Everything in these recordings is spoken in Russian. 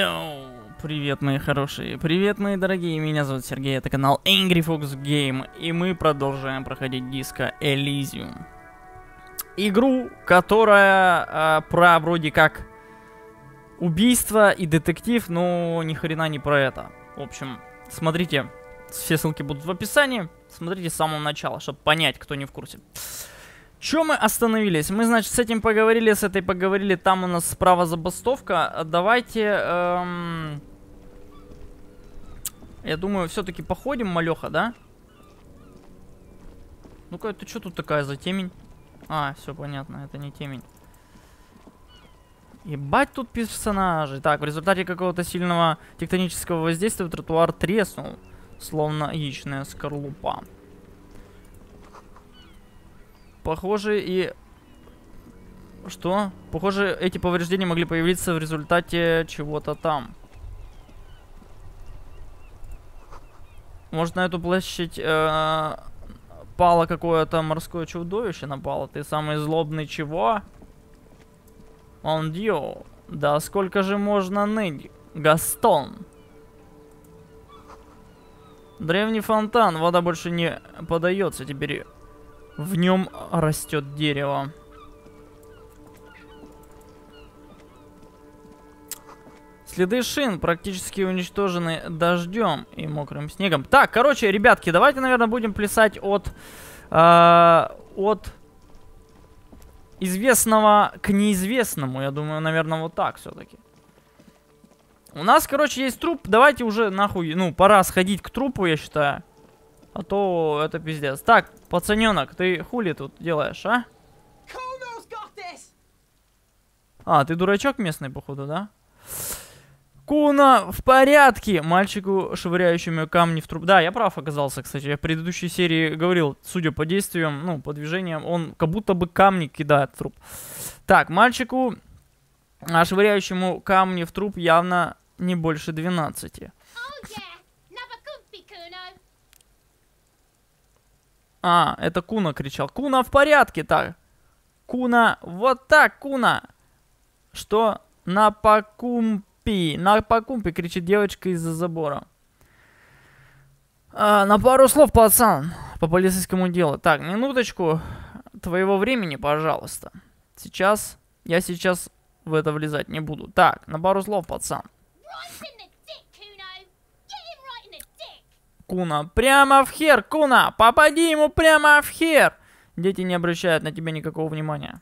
Hello! Привет, мои хорошие. Привет, мои дорогие. Меня зовут Сергей, это канал Angry Fox Game. И мы продолжаем проходить диско Elysium. Игру, которая э, про вроде как убийство и детектив, но ни хрена не про это. В общем, смотрите. Все ссылки будут в описании. Смотрите с самого начала, чтобы понять, кто не в курсе. Пс чем мы остановились? Мы, значит, с этим поговорили, с этой поговорили. Там у нас справа забастовка. Давайте... Эм... Я думаю, все-таки походим, малеха, да? Ну-ка, это что тут такая за темень? А, все понятно, это не темень. Ебать тут персонажи. Так, в результате какого-то сильного тектонического воздействия тротуар треснул, словно яичная скорлупа. Похоже и... Что? Похоже, эти повреждения могли появиться в результате чего-то там. Может, на эту площадь э, -э пало какое-то морское чудовище напало? Ты самый злобный чего? Он дьявол. Да сколько же можно ныть? Гастон. Древний фонтан. Вода больше не подается. Теперь в нем растет дерево. Следы шин практически уничтожены дождем и мокрым снегом. Так, короче, ребятки, давайте, наверное, будем плясать от... Э, от известного к неизвестному. Я думаю, наверное, вот так все-таки. У нас, короче, есть труп. Давайте уже нахуй... Ну, пора сходить к трупу, я считаю. А то это пиздец. Так, пацаненок, ты хули тут делаешь, а? А, ты дурачок местный, походу, да? Куна в порядке. Мальчику, швыряющему камни в труп. Да, я прав оказался, кстати. Я в предыдущей серии говорил, судя по действиям, ну, по движениям, он как будто бы камни кидает в труп. Так, мальчику, а швыряющему камни в труп, явно не больше 12. Okay. А, это Куна кричал. Куна в порядке, так. Куна, вот так, Куна. Что? На покумпи, На покумпи кричит девочка из-за забора. А, на пару слов, пацан, по полицейскому делу. Так, минуточку твоего времени, пожалуйста. Сейчас, я сейчас в это влезать не буду. Так, на пару слов, пацан. Бросьте Куна. Прямо в хер, Куна! Попади ему прямо в хер! Дети не обращают на тебя никакого внимания.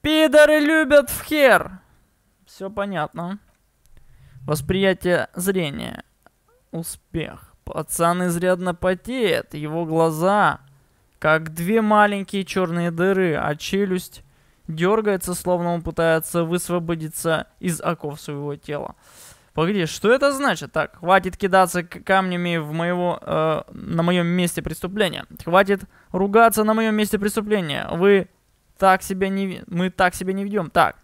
Пидоры любят в хер! Все понятно. Восприятие зрения. Успех. Пацан изрядно потеет. Его глаза как две маленькие черные дыры, а челюсть дергается, словно он пытается высвободиться из оков своего тела. Погоди, что это значит? Так, хватит кидаться камнями в моего, э, на моем месте преступления. Хватит ругаться на моем месте преступления. Вы так себя не... Мы так себя не ведем. Так.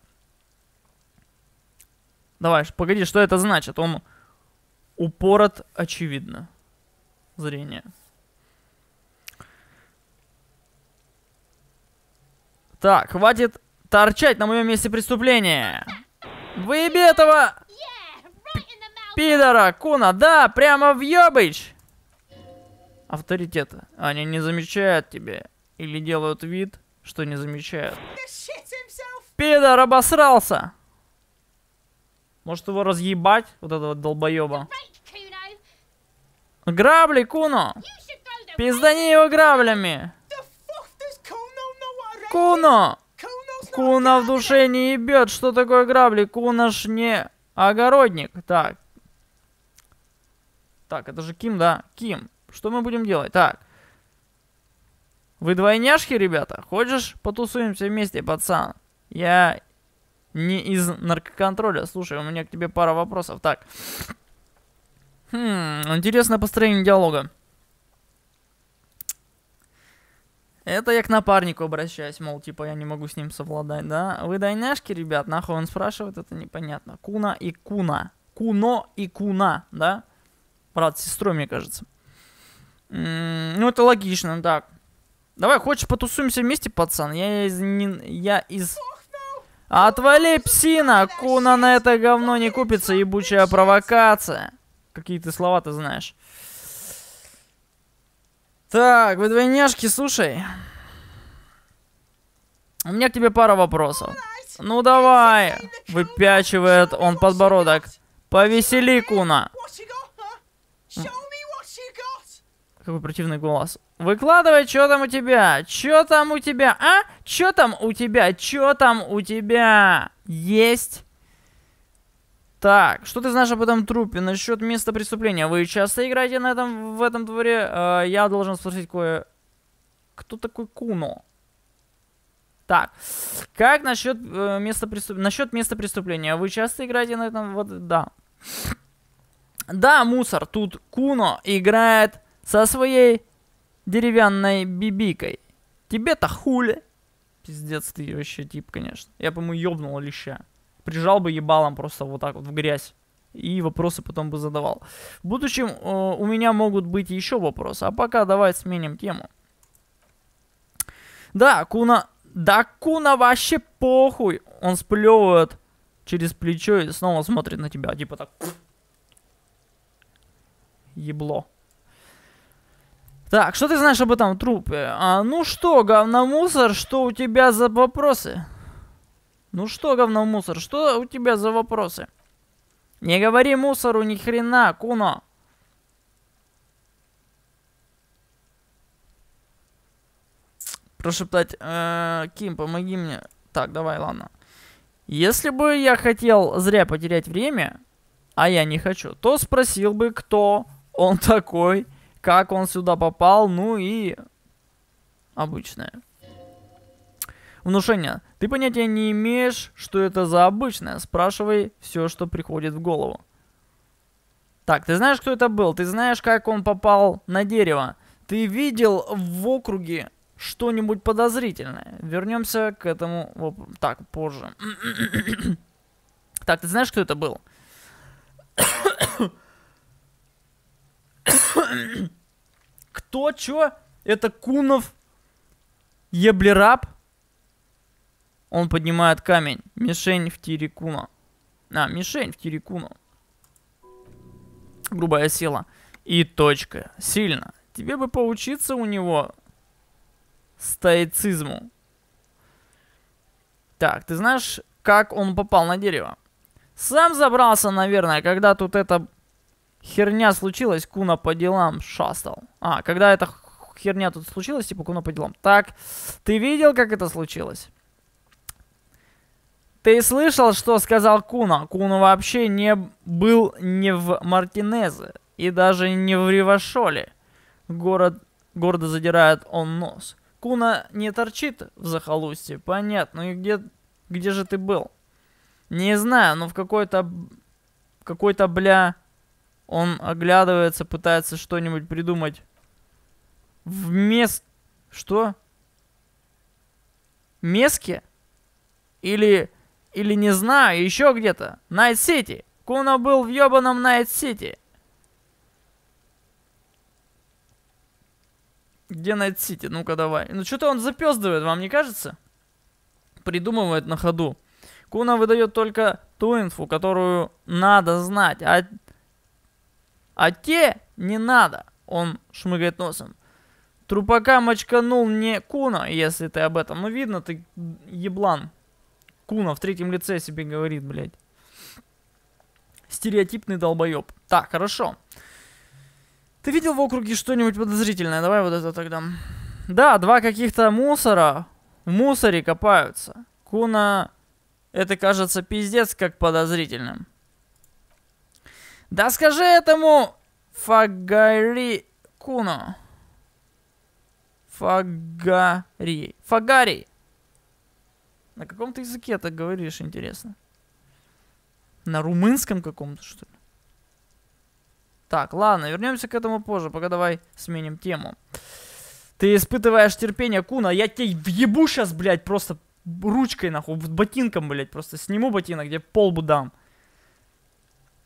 Давай, погоди, что это значит? Он упорот, очевидно. Зрение. Так, хватит торчать на моем месте преступления. Выеби этого Пидора, куна, да, прямо в ёбыч! Авторитета. Они не замечают тебя. Или делают вид, что не замечают. Пидор обосрался! Может его разъебать, вот этого долбоеба? Грабли, Куно! Пиздани его граблями! Куно! Куна в душе не ебет. Что такое грабли? Куна ж не огородник. Так, так, это же Ким, да? Ким, что мы будем делать? Так. Вы двойняшки, ребята? Хочешь, потусуемся вместе, пацан? Я не из наркоконтроля. Слушай, у меня к тебе пара вопросов. Так. Хм, интересное построение диалога. Это я к напарнику обращаюсь, мол, типа, я не могу с ним совладать, да? Вы дайняшки, ребят? Нахуй он спрашивает, это непонятно. Куна и Куна. Куно и Куна, да? брат с сестрой, мне кажется. Ну, это логично, так. Давай, хочешь, потусуемся вместе, пацан? Я из... Не, я из... Ну! Отвали, псина! Ну, Куна на это говно не купится, ну, ебучая провокация. Какие ты слова ты знаешь. Так, вы двойняшки, слушай. У меня к тебе пара вопросов. Ну давай, выпячивает он подбородок. Повесели, Куна. Какой противный голос. Выкладывай, что там у тебя? Что там у тебя? А? Что там у тебя? Что там у тебя? Есть? Так, что ты знаешь об этом трупе? Насчет места преступления. Вы часто играете на этом, в этом дворе? Э, я должен спросить кое... Кто такой Куно? Так, как насчет э, места преступления? Насчет места преступления. Вы часто играете на этом? Вот, да. Да, мусор, тут Куно играет со своей деревянной бибикой. Тебе-то хули. Пиздец ты вообще тип, конечно. Я бы ему ёбнул леща. Прижал бы ебалом просто вот так вот в грязь. И вопросы потом бы задавал. В будущем э, у меня могут быть еще вопросы. А пока давай сменим тему. Да, Куна... Да Куна вообще похуй. Он сплевывает через плечо и снова смотрит на тебя. Типа так ебло. Так, что ты знаешь об этом трупе? А, ну что, говномусор, что у тебя за вопросы? Ну что, говномусор, что у тебя за вопросы? Не говори мусору ни хрена, Куно. Прошептать, э, Ким, помоги мне. Так, давай, ладно. Если бы я хотел зря потерять время, а я не хочу, то спросил бы, кто он такой, как он сюда попал, ну и обычное. Внушение. Ты понятия не имеешь, что это за обычное. Спрашивай все, что приходит в голову. Так, ты знаешь, кто это был? Ты знаешь, как он попал на дерево? Ты видел в округе что-нибудь подозрительное? Вернемся к этому... Так, позже. так, ты знаешь, кто это был? Кто чё? Это Кунов Еблераб? Он поднимает камень. Мишень в тире Куна. А, мишень в тире Куна. Грубая сила. И точка. Сильно. Тебе бы поучиться у него стоицизму. Так, ты знаешь, как он попал на дерево? Сам забрался, наверное, когда тут это херня случилась, Куна по делам шастал. А, когда эта херня тут случилась, типа Куна по делам. Так, ты видел, как это случилось? Ты слышал, что сказал Куна? Куна вообще не был не в Мартинезе и даже не в Ривашоле. Город гордо задирает он нос. Куна не торчит в захолустье, понятно. И где, где же ты был? Не знаю, но в какой-то... Какой-то, бля... Он оглядывается, пытается что-нибудь придумать. Вместо... Что? Меске Или... Или не знаю, еще где-то. Найт-Сити. Куна был в ёбаном Найт-Сити. Где Найт-Сити? Ну-ка давай. Ну что-то он запездывает, вам не кажется? Придумывает на ходу. Куна выдает только ту инфу, которую надо знать, а а те не надо, он шмыгает носом. Трупака мочканул не Куна, если ты об этом. Ну, видно, ты еблан. Куна в третьем лице себе говорит, блядь. Стереотипный долбоеб. Так, хорошо. Ты видел в округе что-нибудь подозрительное? Давай вот это тогда. Да, два каких-то мусора в мусоре копаются. Куна... Это кажется пиздец как подозрительным. Да скажи этому Фагари Куно. Фагари. Фагари. На каком ты языке это говоришь, интересно? На румынском каком-то, что ли? Так, ладно, вернемся к этому позже, пока давай сменим тему. Ты испытываешь терпение, Куна, я тебе въебу сейчас, блядь, просто ручкой, нахуй, ботинком, блядь, просто сниму ботинок, где полбу дам.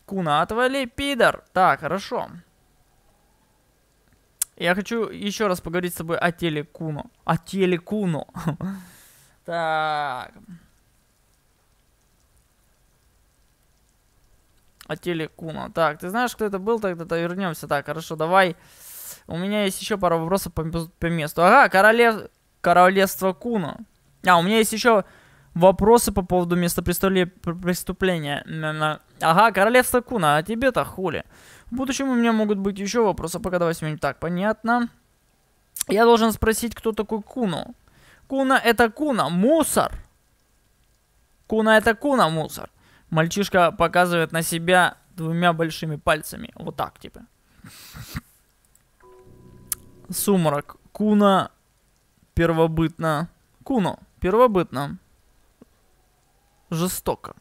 Куна, отвали, пидор! Так, хорошо. Я хочу еще раз поговорить с тобой о теле Куно. О теле Куно. Так. О теле Куно. Так, ты знаешь, кто это был? Тогда-то вернемся. Так, хорошо, давай. У меня есть еще пара вопросов по, месту. Ага, королев... королевство Куно. А, у меня есть еще Вопросы по поводу места преступления. Ага, королевство Куна, а тебе-то хули? В будущем у меня могут быть еще вопросы, пока давай сегодня так, понятно? Я должен спросить, кто такой Куно. Куна это Куна, мусор. Куна это Куна, мусор. Мальчишка показывает на себя двумя большими пальцами. Вот так, типа. Сумрак. Куна. Первобытно. Куно. Первобытно жестоко.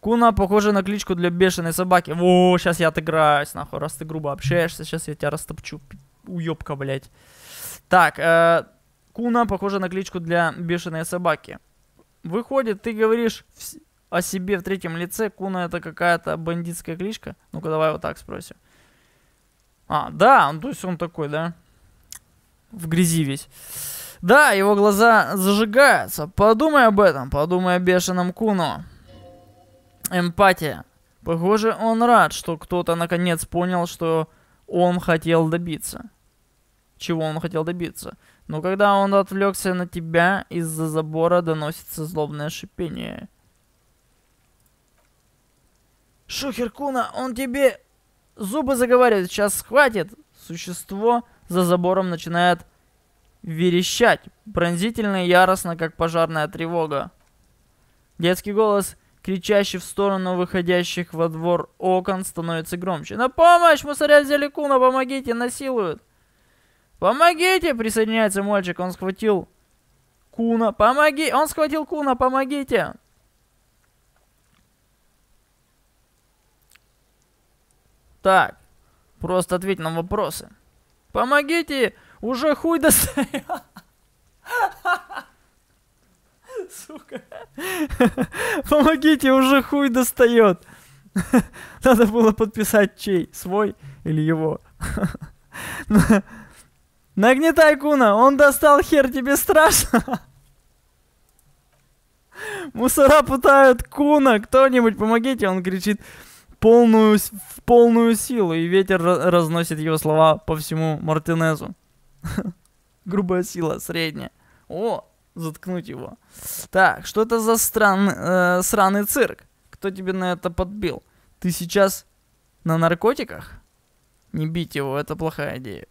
Куна похоже на кличку для бешеной собаки. Во сейчас я отыграюсь, нахуй. Раз ты грубо общаешься, сейчас я тебя растопчу. Уёбка, блядь. Так, э, Куна похоже на кличку для бешеной собаки. Выходит, ты говоришь о себе в третьем лице. Куна это какая-то бандитская кличка? Ну-ка, давай вот так спросим. А, да, то есть он такой, да? В грязи весь. Да, его глаза зажигаются. Подумай об этом, подумай о бешеном Куно. Эмпатия. Похоже, он рад, что кто-то наконец понял, что он хотел добиться. Чего он хотел добиться. Но когда он отвлекся на тебя, из-за забора доносится злобное шипение. Шухер Куна, он тебе зубы заговаривает, сейчас схватит. Существо за забором начинает верещать, пронзительно и яростно, как пожарная тревога. Детский голос, кричащий в сторону выходящих во двор окон, становится громче. «На помощь! Мусоря взяли куна! Помогите! Насилуют!» «Помогите!» — присоединяется мальчик. Он схватил куна. «Помоги!» Он схватил куна. «Помогите!» Так, просто ответь на вопросы. «Помогите!» Уже хуй достаю. Сука. Помогите, уже хуй достает. Надо было подписать чей, свой или его. Нагнетай Куна, он достал хер, тебе страшно? Мусора пытают Куна, кто-нибудь помогите, он кричит полную, в полную силу, и ветер разносит его слова по всему Мартинезу. Грубая сила, средняя. О, заткнуть его. Так, что это за стран, э, сраный цирк? Кто тебе на это подбил? Ты сейчас на наркотиках? Не бить его, это плохая идея.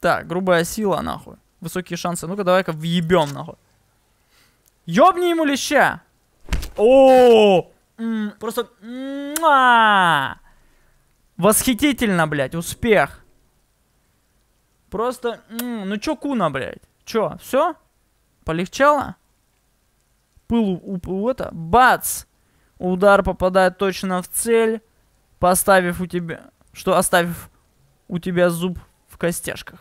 Так, грубая сила, нахуй. Высокие шансы. Ну-ка, давай-ка въебем, нахуй. Ёбни ему леща! О! Просто... Восхитительно, блядь, успех. Просто, ну чё куна, блядь? Чё, все? Полегчало? Пыл у, у это? Бац! Удар попадает точно в цель, поставив у тебя... Что, оставив у тебя зуб в костяшках.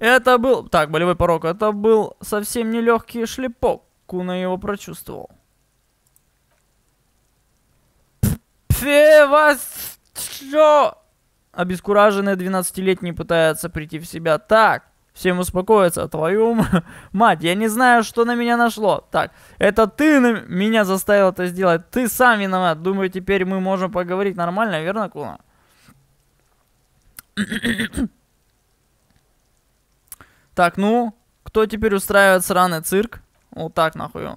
Это был... Так, болевой порог. Это был совсем нелегкий шлепок. Куна его прочувствовал. вас что? Обескураженный 12-летний пытается прийти в себя. Так, всем успокоиться. Твою мать, я не знаю, что на меня нашло. Так, это ты на меня заставил это сделать. Ты сам виноват. Думаю, теперь мы можем поговорить нормально, верно, Куна? Так, ну, кто теперь устраивает сраный цирк? Вот так нахуй.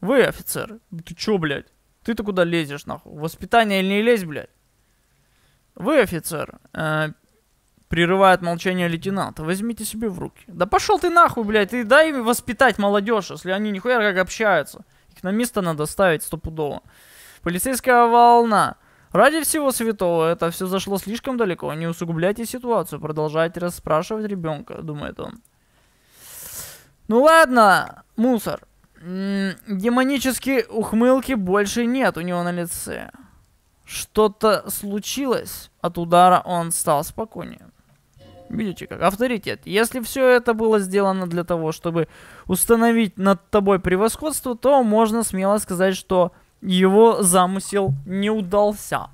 Вы, офицер. Ты чё, блядь? Ты-то куда лезешь, нахуй? Воспитание или не лезь, блядь? Вы, офицер, э, прерывает молчание лейтенанта, возьмите себе в руки. Да пошел ты нахуй, блядь, Ты дай им воспитать молодежь, если они нихуя как общаются. Их на место надо ставить стопудово. Полицейская волна. Ради всего святого, это все зашло слишком далеко. Не усугубляйте ситуацию, продолжайте расспрашивать ребенка, думает он. Ну ладно, мусор демонические ухмылки больше нет у него на лице. Что-то случилось. От удара он стал спокойнее. Видите, как авторитет. Если все это было сделано для того, чтобы установить над тобой превосходство, то можно смело сказать, что его замысел не удался.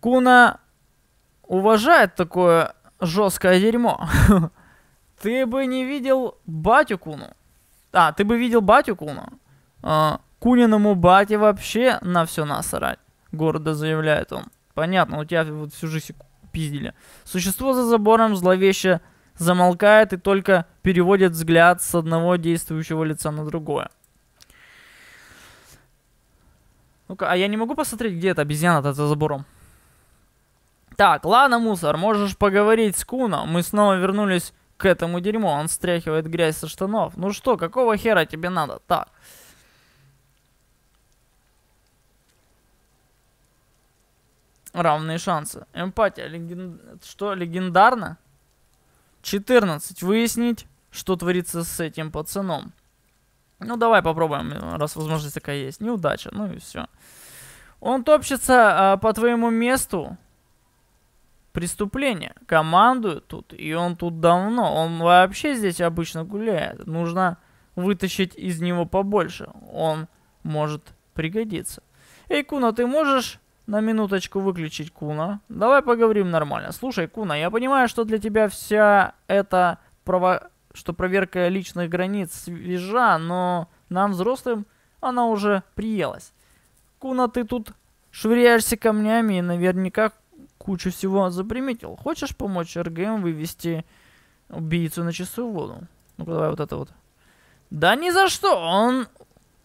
Куна уважает такое жесткое дерьмо. Ты бы не видел батю Куну. А, ты бы видел батю Куну. А, Куниному бате вообще на все насрать, гордо заявляет он. Понятно, у тебя вот всю жизнь пиздили. Существо за забором зловеще замолкает и только переводит взгляд с одного действующего лица на другое. Ну-ка, а я не могу посмотреть, где эта обезьяна-то за забором? Так, ладно, мусор, можешь поговорить с Куном. Мы снова вернулись к этому дерьму. Он стряхивает грязь со штанов. Ну что, какого хера тебе надо? Так. Равные шансы. Эмпатия. Леген... Что, легендарно? 14. Выяснить, что творится с этим пацаном. Ну, давай попробуем, раз возможность такая есть. Неудача. Ну и все. Он топчется э, по твоему месту преступление. Командую тут, и он тут давно. Он вообще здесь обычно гуляет. Нужно вытащить из него побольше. Он может пригодиться. Эй, Куна, ты можешь на минуточку выключить Куна? Давай поговорим нормально. Слушай, Куна, я понимаю, что для тебя вся эта право... что проверка личных границ свежа, но нам, взрослым, она уже приелась. Куна, ты тут швыряешься камнями и наверняка кучу всего заприметил. Хочешь помочь РГМ вывести убийцу на чистую воду? Ну-ка давай вот это вот. Да ни за что! Он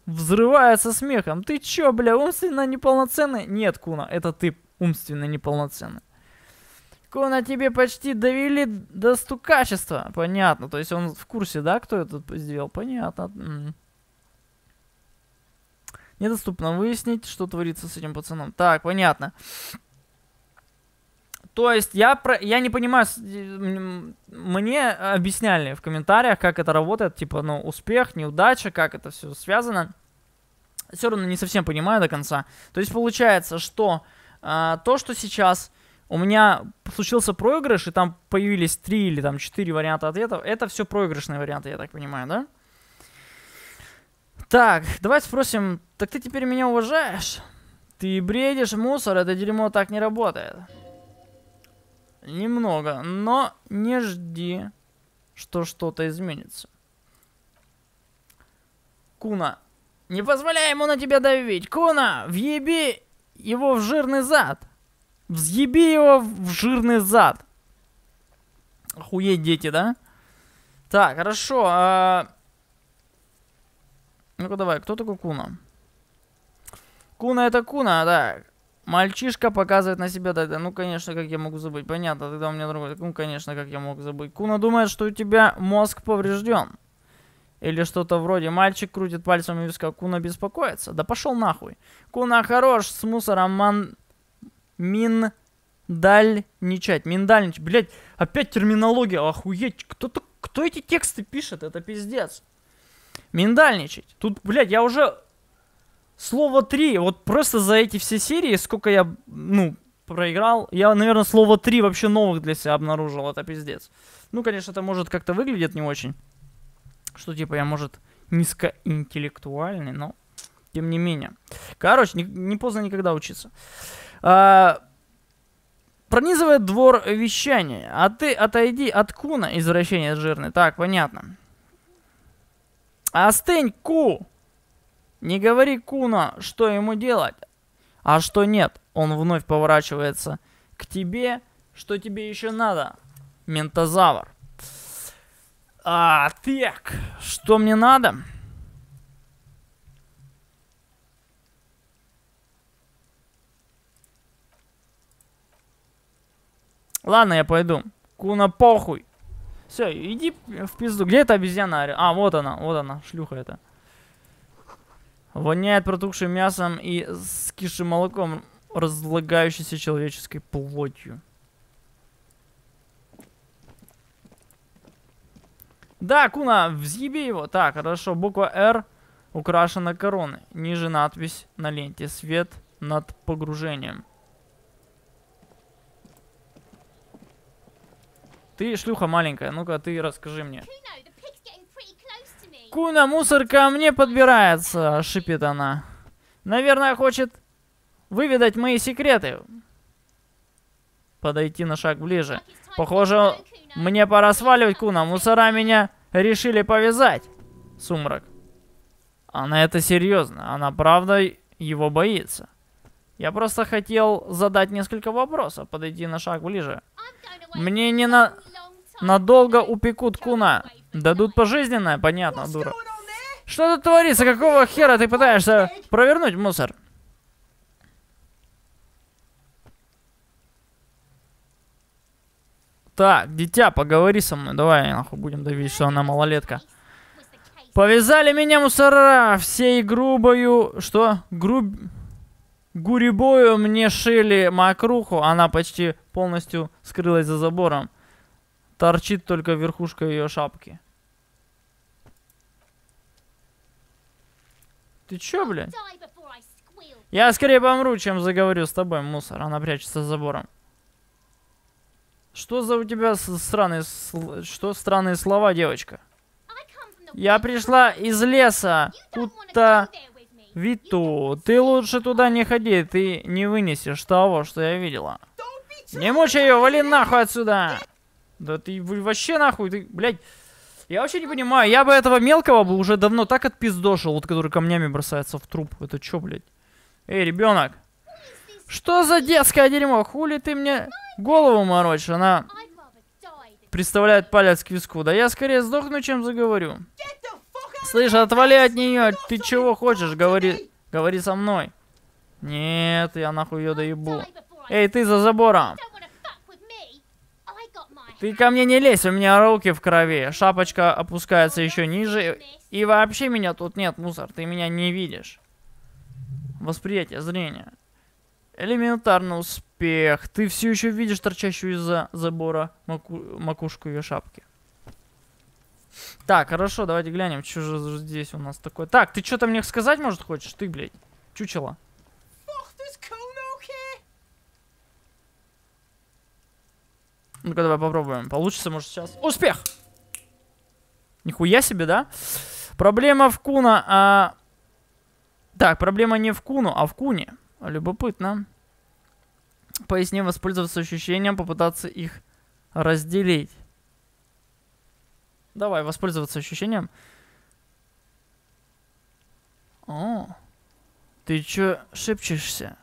взрывается смехом. Ты чё, бля, умственно неполноценный? Нет, Куна, это ты умственно неполноценный. Куна, тебе почти довели до стукачества. Понятно, то есть он в курсе, да, кто этот сделал? Понятно. Недоступно выяснить, что творится с этим пацаном. Так, понятно. То есть я, про, я не понимаю, э, мне объясняли в комментариях, как это работает, типа, ну, успех, неудача, как это все связано. Все равно не совсем понимаю до конца. То есть получается, что э, то, что сейчас у меня случился проигрыш, и там появились три или там четыре варианта ответов, это все проигрышные варианты, я так понимаю, да? Так, давай спросим, так ты теперь меня уважаешь? Ты бредишь, мусор, это дерьмо так не работает. Немного, но не жди, что что-то изменится. Куна. Не позволяй ему на тебя давить. Куна, въеби его в жирный зад. Взъеби его в жирный зад. Охуеть, дети, да? Так, хорошо. А... Ну-ка давай, кто такой Куна? Куна это Куна, так. Мальчишка показывает на себя да, да, Ну, конечно, как я могу забыть. Понятно, тогда у меня другой. Ну, конечно, как я мог забыть. Куна думает, что у тебя мозг поврежден. Или что-то вроде. Мальчик крутит пальцем и виска. Куна беспокоится. Да пошел нахуй. Куна хорош с мусором ман... Миндальничать. Миндальничать. Блять, опять терминология. Охуеть. Кто-то... Кто эти тексты пишет? Это пиздец. Миндальничать. Тут, блядь, я уже Слово три, вот просто за эти все серии, сколько я, ну, проиграл, я, наверное, слово три вообще новых для себя обнаружил, это пиздец. Ну, конечно, это может как-то выглядит не очень, что типа я, может, низкоинтеллектуальный, но тем не менее. Короче, не, не поздно никогда учиться. А, пронизывает двор вещания. А ты отойди от куна, извращение жирный. Так, понятно. Остынь, ку! Не говори Куна, что ему делать, а что нет. Он вновь поворачивается к тебе. Что тебе еще надо? Ментозавр. А, так, что мне надо? Ладно, я пойду. Куна похуй. Все, иди в пизду. Где эта обезьяна? А, вот она, вот она, шлюха эта. Воняет протухшим мясом и с кишим молоком, разлагающейся человеческой плотью. Да, Куна, взъеби его. Так, хорошо, буква «Р» украшена короной. Ниже надпись на ленте «Свет над погружением». Ты шлюха маленькая, ну-ка ты расскажи мне. Куна мусор ко а мне подбирается, шипит она. Наверное, хочет выведать мои секреты. Подойти на шаг ближе. Похоже, мне пора сваливать, Куна. Мусора меня решили повязать. Сумрак. Она это серьезно. Она правда его боится. Я просто хотел задать несколько вопросов. подойти на шаг ближе. Мне не на... Надолго упекут Куна. Дадут пожизненное? Понятно, дура. Что тут творится? Какого хера ты пытаешься провернуть, мусор? Так, дитя, поговори со мной. Давай, нахуй, будем давить, что она малолетка. Повязали меня, мусора, всей грубою... Что? Груб... Гурибою мне шили мокруху. Она почти полностью скрылась за забором. Торчит только верхушка ее шапки. Ты чё, блядь? Я скорее помру, чем заговорю с тобой, мусор. Она прячется за забором. Что за у тебя странные... Что странные слова, девочка? Я пришла из леса. Тут-то... Виту, ты лучше туда не ходи. Ты не вынесешь того, что я видела. Не мучай ее, вали нахуй отсюда! Да ты вообще нахуй, ты, блядь... Я вообще не понимаю, я бы этого мелкого бы уже давно так отпиздошил, вот который камнями бросается в труп. Это чё, блядь? Эй, ребенок, Что за детское дерьмо? Хули ты мне голову морочишь? Она представляет палец к виску. Да я скорее сдохну, чем заговорю. Слышь, отвали от нее. Ты чего хочешь? Говори, говори со мной. Нет, я нахуй ее доебу. Эй, ты за забором. Ты ко мне не лезь, у меня руки в крови. Шапочка опускается еще ниже. И вообще меня тут нет, мусор. Ты меня не видишь. Восприятие, зрение. Элементарный успех. Ты все еще видишь торчащую из-за забора маку макушку ее шапки. Так, хорошо, давайте глянем, что же здесь у нас такое. Так, ты что-то мне сказать, может, хочешь? Ты, блядь, чучело. Fuck this Ну-ка, давай попробуем. Получится, может, сейчас. Успех! Нихуя себе, да? Проблема в Куна, а... Так, проблема не в Куну, а в Куне. Любопытно. Поясни, воспользоваться ощущением, попытаться их разделить. Давай, воспользоваться ощущением. О, ты чё шепчешься?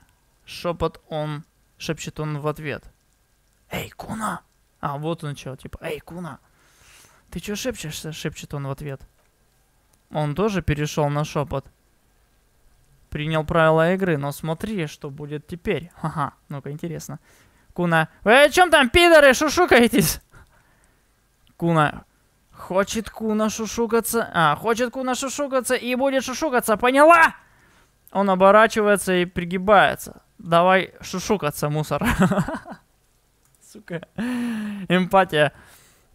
Шепот он, шепчет он в ответ. «Эй, Куна!» А, вот он начал, типа, «Эй, Куна!» «Ты что шепчешься?» — шепчет он в ответ. Он тоже перешел на шепот. Принял правила игры, но смотри, что будет теперь. Ага, ну-ка, интересно. Куна, «Вы о чем там, пидоры, шушукаетесь?» Куна, «Хочет Куна шушукаться, а, хочет Куна шушукаться и будет шушукаться, поняла?» Он оборачивается и пригибается. «Давай шушукаться, мусор!» сука. Эмпатия.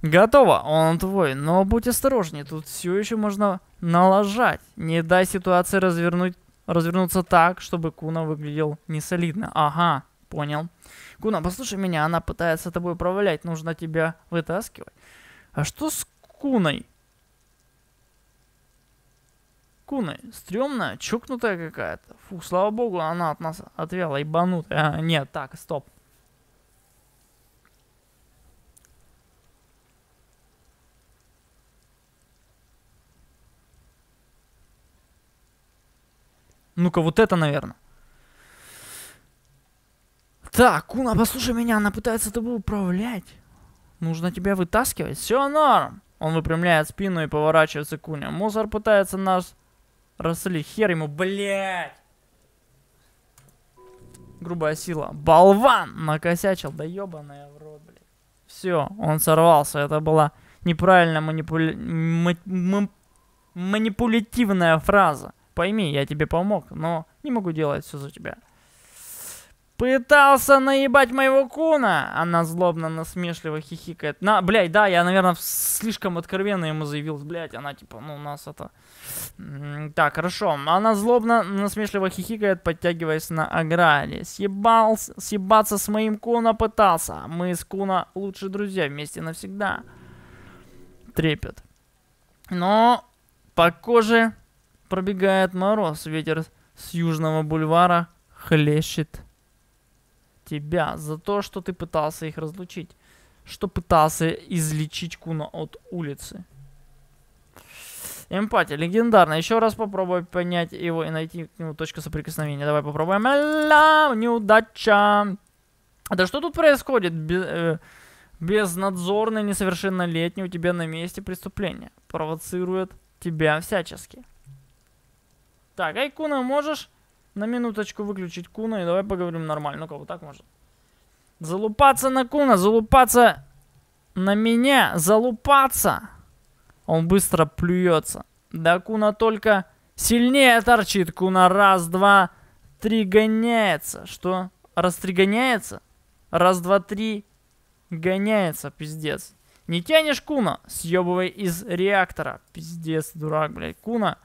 Готово, он твой, но будь осторожнее, тут все еще можно налажать. Не дай ситуации развернуть, развернуться так, чтобы Куна выглядел несолидно. Ага, понял. Куна, послушай меня, она пытается тобой управлять, нужно тебя вытаскивать. А что с Куной? Куной, стрёмная, чокнутая какая-то. Фух, слава богу, она от нас отвела, ебанутая. А, нет, так, стоп. Ну-ка, вот это, наверное. Так, Куна, послушай меня, она пытается тобой управлять. Нужно тебя вытаскивать. Все норм. Он выпрямляет спину и поворачивается к Куне. Мусор пытается нас расслить. Хер ему, блядь. Грубая сила. Болван! Накосячил. Да ебаная в рот, блядь. Все, он сорвался. Это была неправильная манипуля... манипулятивная фраза. Пойми, я тебе помог, но не могу делать все за тебя. Пытался наебать моего куна! Она злобно насмешливо хихикает. На, блядь, да, я, наверное, слишком откровенно ему заявил. Блядь, она типа, ну, у нас это... Так, хорошо. Она злобно насмешливо хихикает, подтягиваясь на ограде. Съебался, съебаться с моим куна пытался. А мы с куна лучшие друзья вместе навсегда. Трепет. Но по коже Пробегает мороз, ветер с южного бульвара хлещет тебя за то, что ты пытался их разлучить, что пытался излечить Куна от улицы. Эмпатия, легендарно. Еще раз попробуй понять его и найти к нему точку соприкосновения. Давай попробуем. Ла, неудача. Да что тут происходит? Без, э, безнадзорный несовершеннолетний у тебя на месте преступления. Провоцирует тебя всячески. Так, эй, Куна, можешь на минуточку выключить Куна и давай поговорим нормально. Ну-ка, вот так можно. Залупаться на Куна, залупаться на меня, залупаться. Он быстро плюется. Да Куна только сильнее торчит. Куна раз, два, три гоняется. Что? Раз, три гоняется? Раз, два, три гоняется, пиздец. Не тянешь Куна, съебывай из реактора. Пиздец, дурак, блядь. Куна...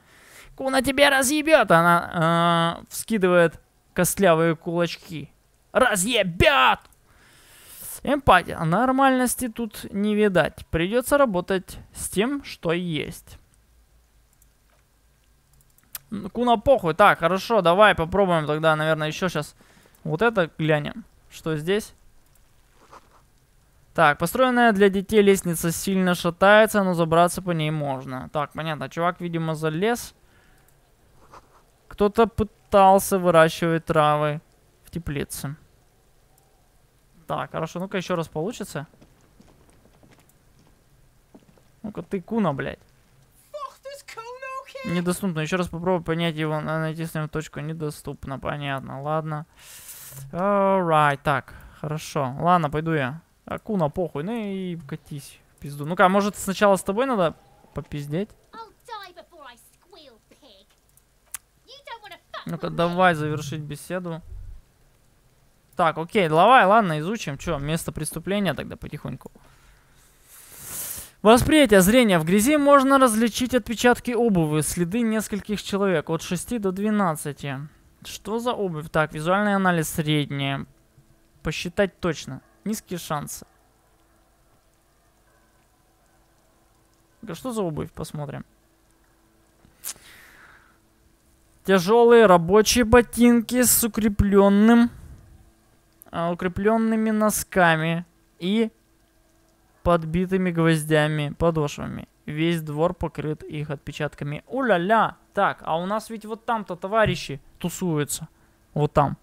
Куна тебя разъебет! Она э, вскидывает костлявые кулачки. Разъебет! Эмпатия. А нормальности тут не видать. Придется работать с тем, что есть. Куна похуй. Так, хорошо, давай попробуем тогда, наверное, еще сейчас вот это глянем. Что здесь? Так, построенная для детей лестница сильно шатается, но забраться по ней можно. Так, понятно, чувак, видимо, залез. Кто-то пытался выращивать травы в теплице. Так, хорошо, ну-ка еще раз получится. Ну-ка ты куна, блядь. Недоступно. Еще раз попробую понять его, найти с ним точку. Недоступно, понятно, ладно. Alright, так, хорошо. Ладно, пойду я. Акуна, похуй. Ну и катись в пизду. Ну-ка, а может сначала с тобой надо попиздеть? Ну-ка, давай завершить беседу. Так, окей, давай, ладно, изучим. Что, место преступления тогда потихоньку. Восприятие зрения. В грязи можно различить отпечатки обуви, следы нескольких человек, от 6 до 12. Что за обувь? Так, визуальный анализ средний. Посчитать точно. Низкие шансы. А что за обувь? Посмотрим. Тяжелые рабочие ботинки с укрепленным, а, укрепленными носками и подбитыми гвоздями, подошвами. Весь двор покрыт их отпечатками. Уля-ля! Так, а у нас ведь вот там-то товарищи тусуются. Вот там.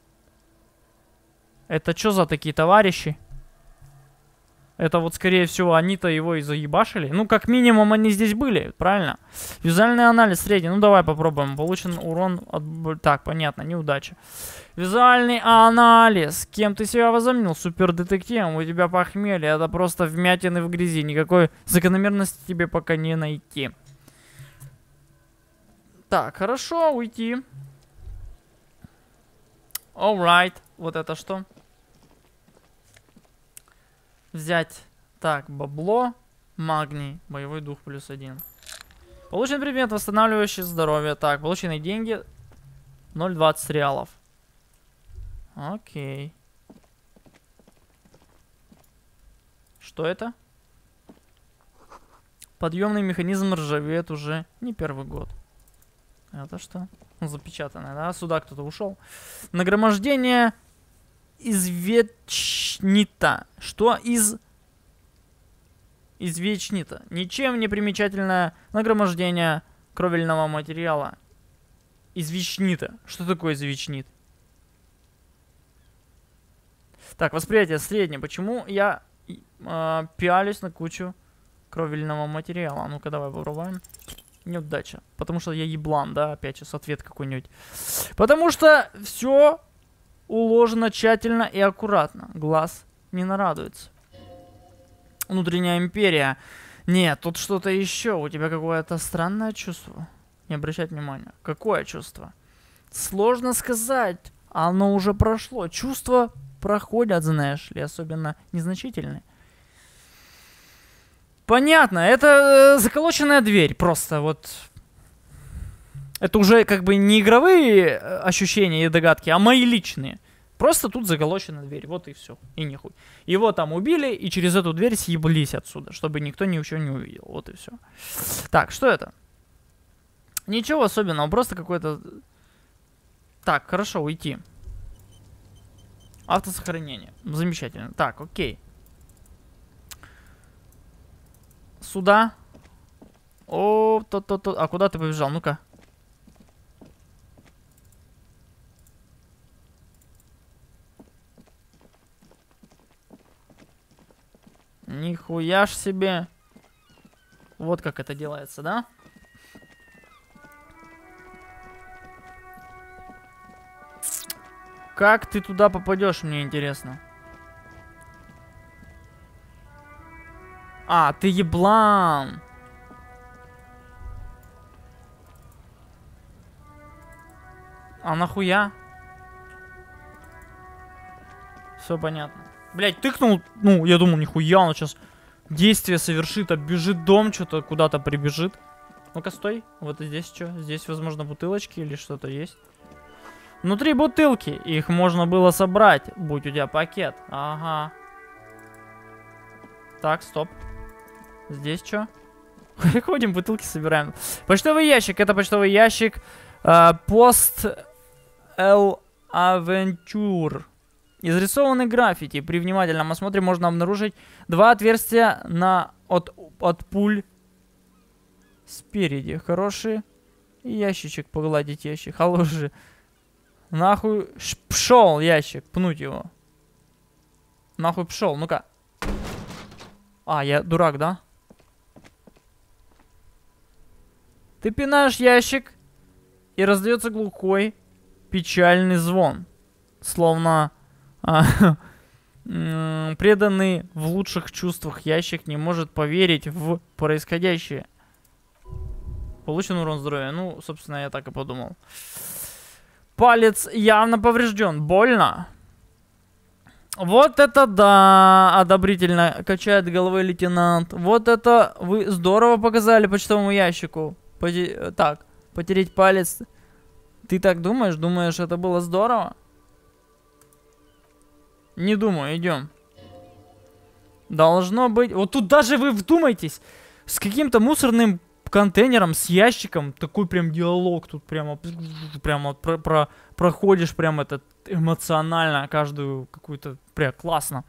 Это что за такие товарищи? Это вот, скорее всего, они-то его и заебашили. Ну, как минимум, они здесь были, правильно? Визуальный анализ средний. Ну, давай попробуем. Получен урон от... Так, понятно, неудача. Визуальный анализ. Кем ты себя возомнил? Супердетективом. У тебя похмелье. Это просто вмятины в грязи. Никакой закономерности тебе пока не найти. Так, хорошо, уйти. Alright. Вот это что? взять, так, бабло, магний, боевой дух плюс один. Получен предмет, восстанавливающий здоровье. Так, получены деньги, 0,20 реалов. Окей. Что это? Подъемный механизм ржавеет уже не первый год. Это что? Запечатанное, да? Сюда кто-то ушел. Нагромождение извечнита. Что из извечнита? Ничем не примечательное нагромождение кровельного материала. Извечнита. Что такое извечнит? Так, восприятие среднее. Почему я э, пялюсь на кучу кровельного материала? А ну-ка, давай попробуем. Неудача. Потому что я еблан, да? Опять сейчас ответ какой-нибудь. Потому что все уложено тщательно и аккуратно. Глаз не нарадуется. Внутренняя империя. Нет, тут что-то еще. У тебя какое-то странное чувство. Не обращать внимания. Какое чувство? Сложно сказать. Оно уже прошло. Чувства проходят, знаешь ли, особенно незначительные. Понятно, это э, заколоченная дверь просто, вот это уже как бы не игровые э, ощущения и догадки, а мои личные. Просто тут заколочена дверь, вот и все, и нихуй. Его там убили, и через эту дверь съеблись отсюда, чтобы никто ничего не увидел, вот и все. Так, что это? Ничего особенного, просто какой-то... Э, так, хорошо, уйти. Автосохранение, замечательно. Так, окей. Сюда. О, то-то-то, а куда ты побежал, ну-ка. Нихуя ж себе. Вот как это делается, да? Как ты туда попадешь, мне интересно. А, ты еблан. А нахуя? Все понятно блядь, тыкнул, ну, я думал, нихуя, он сейчас действие совершит, оббежит дом, что-то куда-то прибежит. Ну-ка, стой, вот здесь что? Здесь, возможно, бутылочки или что-то есть. Внутри бутылки, их можно было собрать, будь у тебя пакет. Ага. Так, стоп. Здесь что? Ходим, бутылки собираем. Почтовый ящик, это почтовый ящик. Пост Эл Авентюр. Из граффити при внимательном осмотре можно обнаружить два отверстия на, от, от пуль спереди. Хороший ящичек погладить ящик. Алло же. Нахуй пшел ящик. Пнуть его. Нахуй пшел. Ну-ка. А, я дурак, да? Ты пинаешь ящик, и раздается глухой печальный звон. Словно а, преданный в лучших чувствах ящик не может поверить в происходящее. Получен урон здоровья. Ну, собственно, я так и подумал. Палец явно поврежден. Больно. Вот это да, одобрительно качает головой лейтенант. Вот это вы здорово показали почтовому ящику. Поди... Так, потереть палец. Ты так думаешь? Думаешь, это было здорово? Не думаю, идем. Должно быть... Вот тут даже вы вдумайтесь. С каким-то мусорным контейнером, с ящиком. Такой прям диалог тут прямо... Прямо про, про, проходишь прям этот эмоционально каждую какую-то... Прям классно.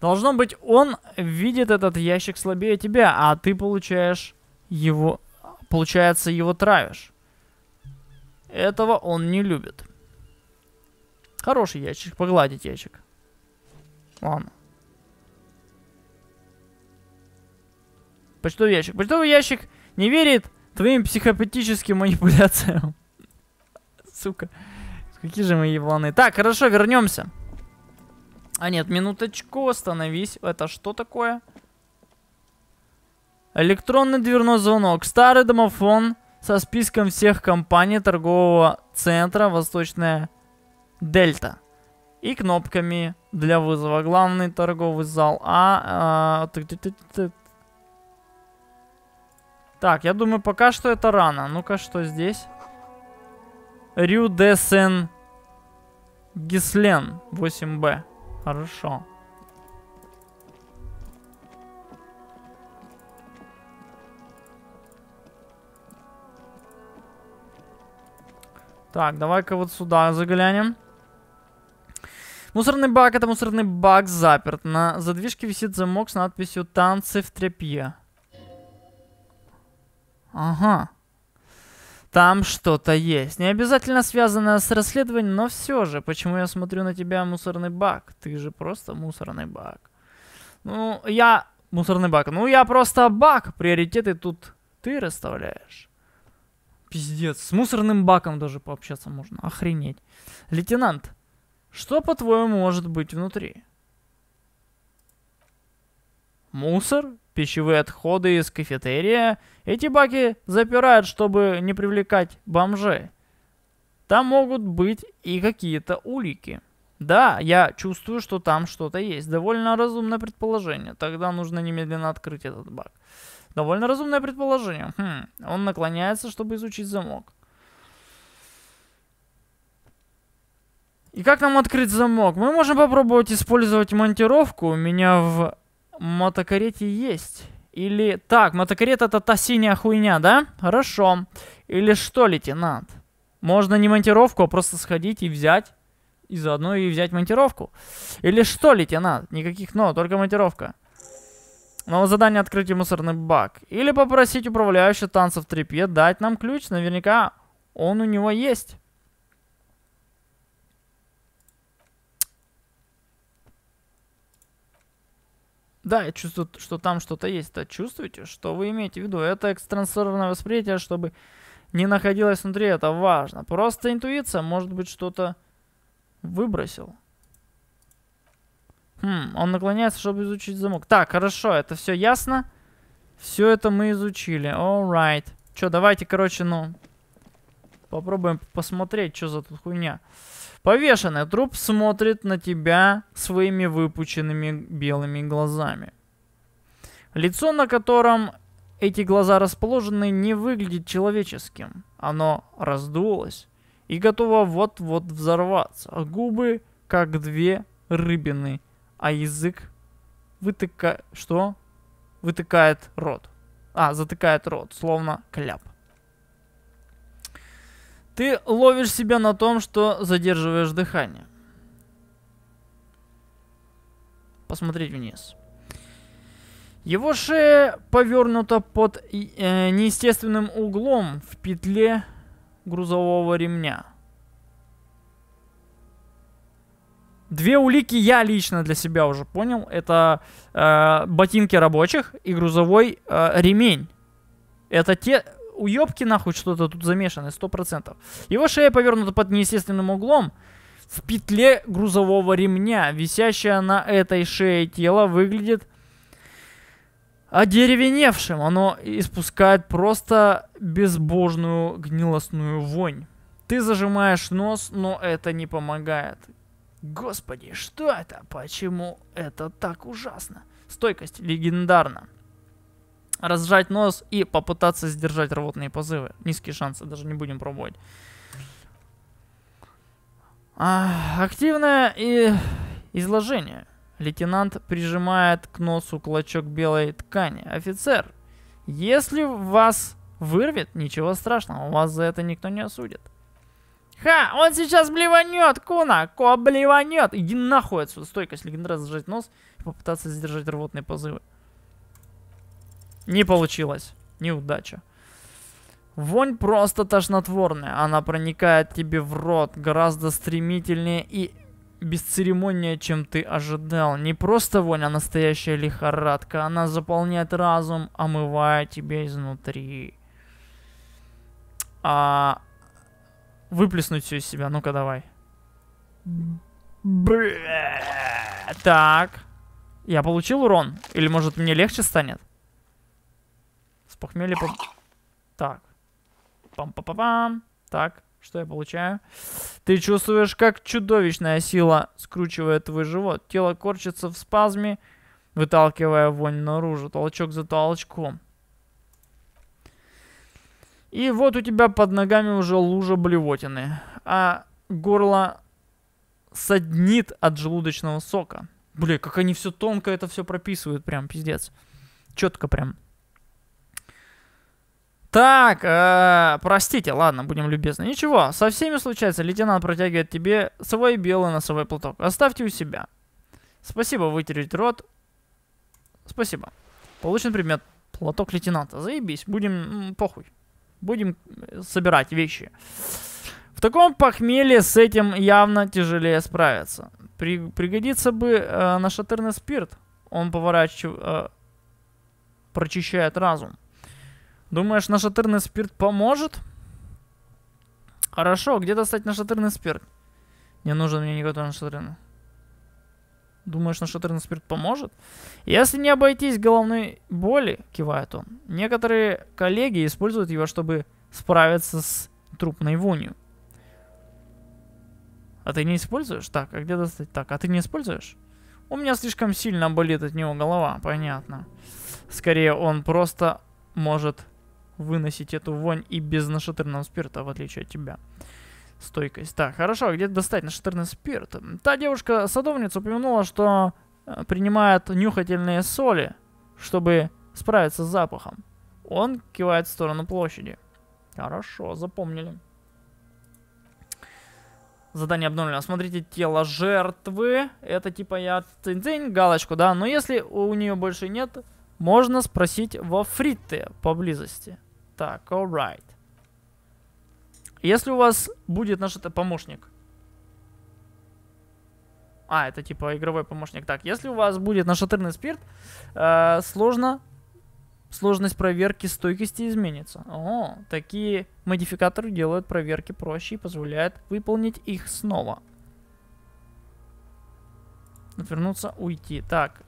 Должно быть, он видит этот ящик слабее тебя, а ты получаешь его... Получается, его травишь. Этого он не любит. Хороший ящик, погладить ящик. Ладно. Почтовый ящик. Почтовый ящик не верит твоим психопатическим манипуляциям. Сука. Какие же мы планы. Так, хорошо, вернемся. А нет, минуточку, остановись. Это что такое? Электронный дверной звонок. Старый домофон со списком всех компаний торгового центра Восточная Дельта и кнопками для вызова. Главный торговый зал. А... а так, я думаю, пока что это рано. Ну-ка, что здесь? Рюдесен Гислен 8Б. Хорошо. Так, давай-ка вот сюда заглянем. Мусорный бак — это мусорный бак заперт. На задвижке висит замок с надписью «Танцы в тряпье». Ага. Там что-то есть. Не обязательно связанное с расследованием, но все же. Почему я смотрю на тебя, мусорный бак? Ты же просто мусорный бак. Ну, я... Мусорный бак. Ну, я просто бак. Приоритеты тут ты расставляешь. Пиздец. С мусорным баком даже пообщаться можно. Охренеть. Лейтенант, что, по-твоему, может быть внутри? Мусор, пищевые отходы из кафетерия. Эти баки запирают, чтобы не привлекать бомжей. Там могут быть и какие-то улики. Да, я чувствую, что там что-то есть. Довольно разумное предположение. Тогда нужно немедленно открыть этот бак. Довольно разумное предположение. Хм, он наклоняется, чтобы изучить замок. И как нам открыть замок? Мы можем попробовать использовать монтировку. У меня в мотокарете есть. Или... Так, мотокарет это та синяя хуйня, да? Хорошо. Или что, лейтенант? Можно не монтировку, а просто сходить и взять. И заодно и взять монтировку. Или что, лейтенант? Никаких но, только монтировка. Новое задание открытия мусорный бак. Или попросить управляющего танцев трепет дать нам ключ. Наверняка он у него есть. Да, я чувствую, что там что-то есть. Да, чувствуете, что вы имеете в виду? Это экстрасенсорное восприятие, чтобы не находилось внутри, это важно. Просто интуиция, может быть, что-то выбросил. Хм, он наклоняется, чтобы изучить замок. Так, хорошо, это все ясно. Все это мы изучили. Alright. Че, давайте, короче, ну, попробуем посмотреть, что за тут хуйня. Повешенный труп смотрит на тебя своими выпученными белыми глазами. Лицо, на котором эти глаза расположены, не выглядит человеческим. Оно раздулось и готово вот-вот взорваться. Губы, как две рыбины, а язык вытыка... Что? Вытыкает рот. А, затыкает рот, словно кляп. Ты ловишь себя на том, что задерживаешь дыхание. Посмотреть вниз. Его шея повернута под э, неестественным углом в петле грузового ремня. Две улики я лично для себя уже понял. Это э, ботинки рабочих и грузовой э, ремень. Это те уебки нахуй что-то тут замешано, сто процентов. Его шея повернута под неестественным углом, в петле грузового ремня, висящая на этой шее тело, выглядит одеревеневшим. Оно испускает просто безбожную гнилостную вонь. Ты зажимаешь нос, но это не помогает. Господи, что это? Почему это так ужасно? Стойкость легендарна разжать нос и попытаться сдержать рвотные позывы. Низкие шансы, даже не будем пробовать. А, активное и изложение. Лейтенант прижимает к носу клочок белой ткани. Офицер, если вас вырвет, ничего страшного, вас за это никто не осудит. Ха, он сейчас блеванет, Куна, Ко блеванет. Иди нахуй отсюда. Стойкость легендарно зажать нос и попытаться сдержать рвотные позывы. Не получилось. Неудача. Вонь просто тошнотворная. Она проникает тебе в рот гораздо стремительнее и бесцеремоннее, чем ты ожидал. Не просто вонь, а настоящая лихорадка. Она заполняет разум, омывая тебя изнутри. А... Выплеснуть все из себя. Ну-ка, давай. Так. Я получил урон? Или может мне легче станет? похмелье... По... Так. пам па пам Так, что я получаю? Ты чувствуешь, как чудовищная сила скручивает твой живот. Тело корчится в спазме, выталкивая вонь наружу. Толчок за толчком. И вот у тебя под ногами уже лужа блевотины. А горло саднит от желудочного сока. Бля, как они все тонко это все прописывают, прям пиздец. Четко прям. Так, э, простите, ладно, будем любезны. Ничего, со всеми случается. Лейтенант протягивает тебе свой белый носовой платок. Оставьте у себя. Спасибо, вытереть рот. Спасибо. Получен предмет. Платок лейтенанта. Заебись, будем... похуй. Будем э, собирать вещи. В таком похмелье с этим явно тяжелее справиться. При, пригодится бы э, нашатырный спирт. Он поворачивает... Э, прочищает разум. Думаешь, нашатырный спирт поможет? Хорошо, где достать нашатырный спирт? Не нужен мне никакой нашатырный. Думаешь, нашатырный спирт поможет? Если не обойтись головной боли, кивает он, некоторые коллеги используют его, чтобы справиться с трупной вонью. А ты не используешь? Так, а где достать? Так, а ты не используешь? У меня слишком сильно болит от него голова, понятно. Скорее, он просто может выносить эту вонь и без нашатырного спирта, в отличие от тебя стойкость. Так, хорошо, а где достать нашатырный спирт? Та девушка-садовница упомянула, что э, принимает нюхательные соли, чтобы справиться с запахом. Он кивает в сторону площади. Хорошо, запомнили. Задание обновлено. Смотрите тело жертвы. Это типа я цинь-цинь, галочку, да? Но если у нее больше нет, можно спросить во фритте поблизости. Так, alright. Если у вас будет наш это помощник. А, это типа игровой помощник. Так, если у вас будет нашатырный спирт, э, сложно сложность проверки стойкости изменится. О, такие модификаторы делают проверки проще и позволяют выполнить их снова. Отвернуться, уйти. Так.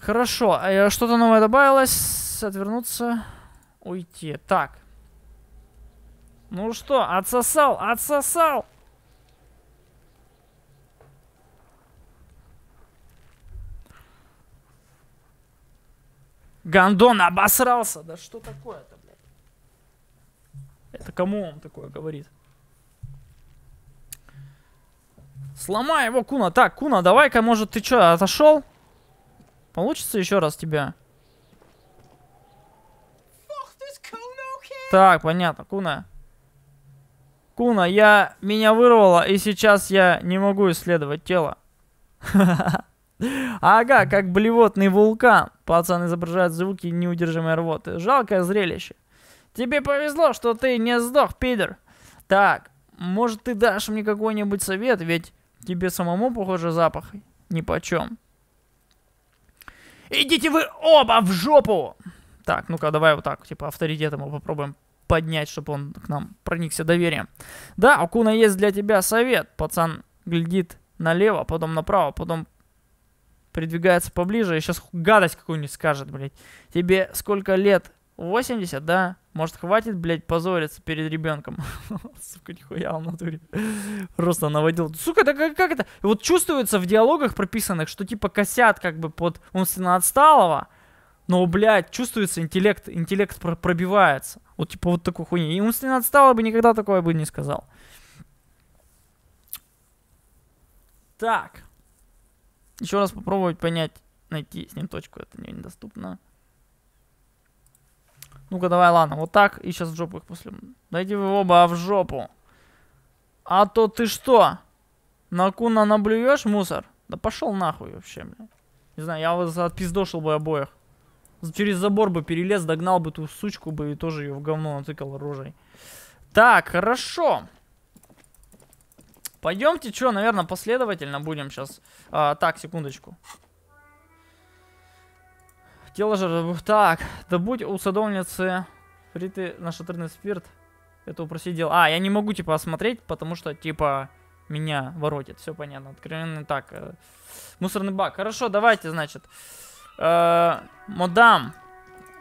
Хорошо, А что-то новое добавилось. Отвернуться уйти. Так. Ну что, отсосал, отсосал! Гандон обосрался. Да что такое-то, блядь? Это кому он такое говорит? Сломай его, Куна. Так, Куна, давай-ка, может, ты что, отошел? Получится еще раз тебя? Так, понятно, Куна. Куна, я... Меня вырвало, и сейчас я не могу исследовать тело. Ага, как блевотный вулкан. Пацан изображает звуки неудержимой рвоты. Жалкое зрелище. Тебе повезло, что ты не сдох, пидор. Так, может ты дашь мне какой-нибудь совет, ведь тебе самому, похоже, запах ни по чем. Идите вы оба в жопу! так, ну-ка, давай вот так, типа, авторитетом его попробуем поднять, чтобы он к нам проникся доверием. Да, у Куна есть для тебя совет. Пацан глядит налево, потом направо, потом придвигается поближе и сейчас гадость какую-нибудь скажет, блядь. Тебе сколько лет? 80, да? Может, хватит, блядь, позориться перед ребенком? Сука, нихуя он натуре. Просто наводил. Сука, да как, как это? Вот чувствуется в диалогах прописанных, что типа косят как бы под умственно отсталого, но, блядь, чувствуется интеллект, интеллект про пробивается. Вот типа вот такой хуйни. И он, если умственно отстало бы никогда такое бы не сказал. Так. Еще раз попробовать понять, найти с ним точку. Это не, недоступно. Ну-ка, давай, ладно, вот так. И сейчас в жопу их после. Дайте вы оба в жопу. А то ты что? На куна наблюешь, мусор? Да пошел нахуй вообще, блядь. Не знаю, я вас отпиздошил бы обоих. Через забор бы перелез, догнал бы ту сучку бы и тоже ее в говно натыкал рожей. Так, хорошо. Пойдемте, что, наверное, последовательно будем сейчас. А, так, секундочку. Тело же... Так, да будь у садовницы фриты на шатырный спирт. Это упроси дело. А, я не могу, типа, осмотреть, потому что, типа, меня воротит. Все понятно. Откровенно так. Э, мусорный бак. Хорошо, давайте, значит. Э, мадам,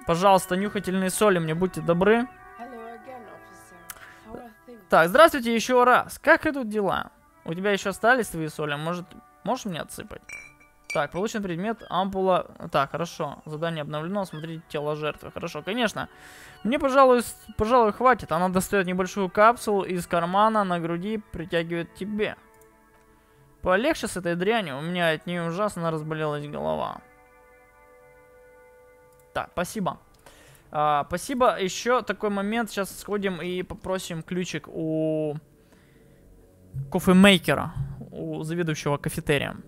пожалуйста, нюхательные соли мне, будьте добры. Так, здравствуйте еще раз. Как идут дела? У тебя еще остались твои соли? Может, можешь мне отсыпать? Так, получен предмет ампула... Так, хорошо. Задание обновлено. Смотрите тело жертвы. Хорошо, конечно. Мне, пожалуй, пожалуй, хватит. Она достает небольшую капсулу из кармана на груди, притягивает тебе. Полегче с этой дрянью. У меня от нее ужасно разболелась голова. Да, спасибо. А, спасибо. Еще такой момент. Сейчас сходим и попросим ключик у кофемейкера, у заведующего кафетерием.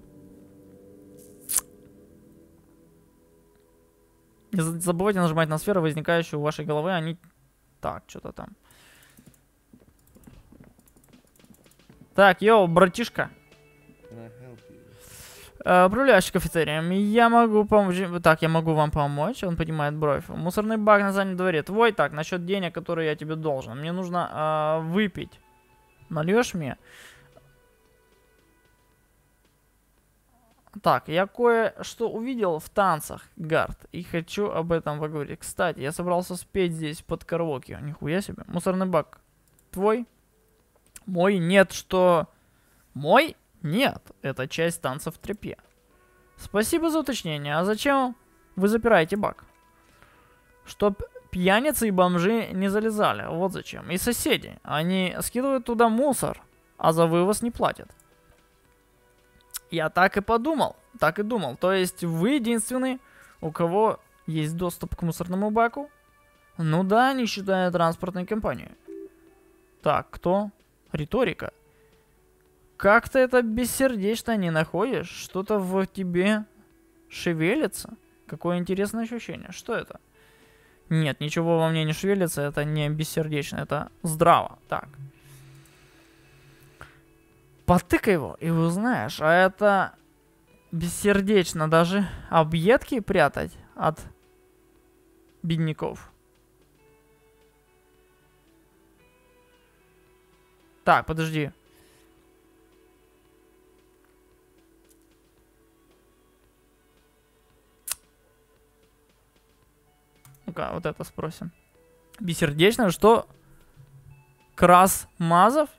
Не забывайте нажимать на сферы, возникающие у вашей головы. Они... Так, что-то там. Так, йоу, братишка. Э, Управляющий кафетерием. Я могу помочь... Э, так, я могу вам помочь. Он поднимает бровь. Мусорный бак на заднем дворе. Твой так, насчет денег, которые я тебе должен. Мне нужно э, выпить. Нальешь мне? Так, я кое-что увидел в танцах, Гард, и хочу об этом поговорить. Кстати, я собрался спеть здесь под караоке. Нихуя себе. Мусорный бак. Твой? Мой? Нет, что... Мой? Нет, это часть танцев в тряпье. Спасибо за уточнение. А зачем вы запираете бак? Чтоб пьяницы и бомжи не залезали. Вот зачем. И соседи. Они скидывают туда мусор, а за вывоз не платят. Я так и подумал. Так и думал. То есть вы единственный, у кого есть доступ к мусорному баку? Ну да, не считая транспортной компании. Так, кто? Риторика. Как-то это бессердечно не находишь. Что-то в тебе шевелится. Какое интересное ощущение. Что это? Нет, ничего во мне не шевелится. Это не бессердечно. Это здраво. Так. Потыкай его и узнаешь. А это бессердечно даже объедки прятать от бедняков. Так, подожди. Ну-ка, вот это спросим. Бессердечно, что Крас Мазов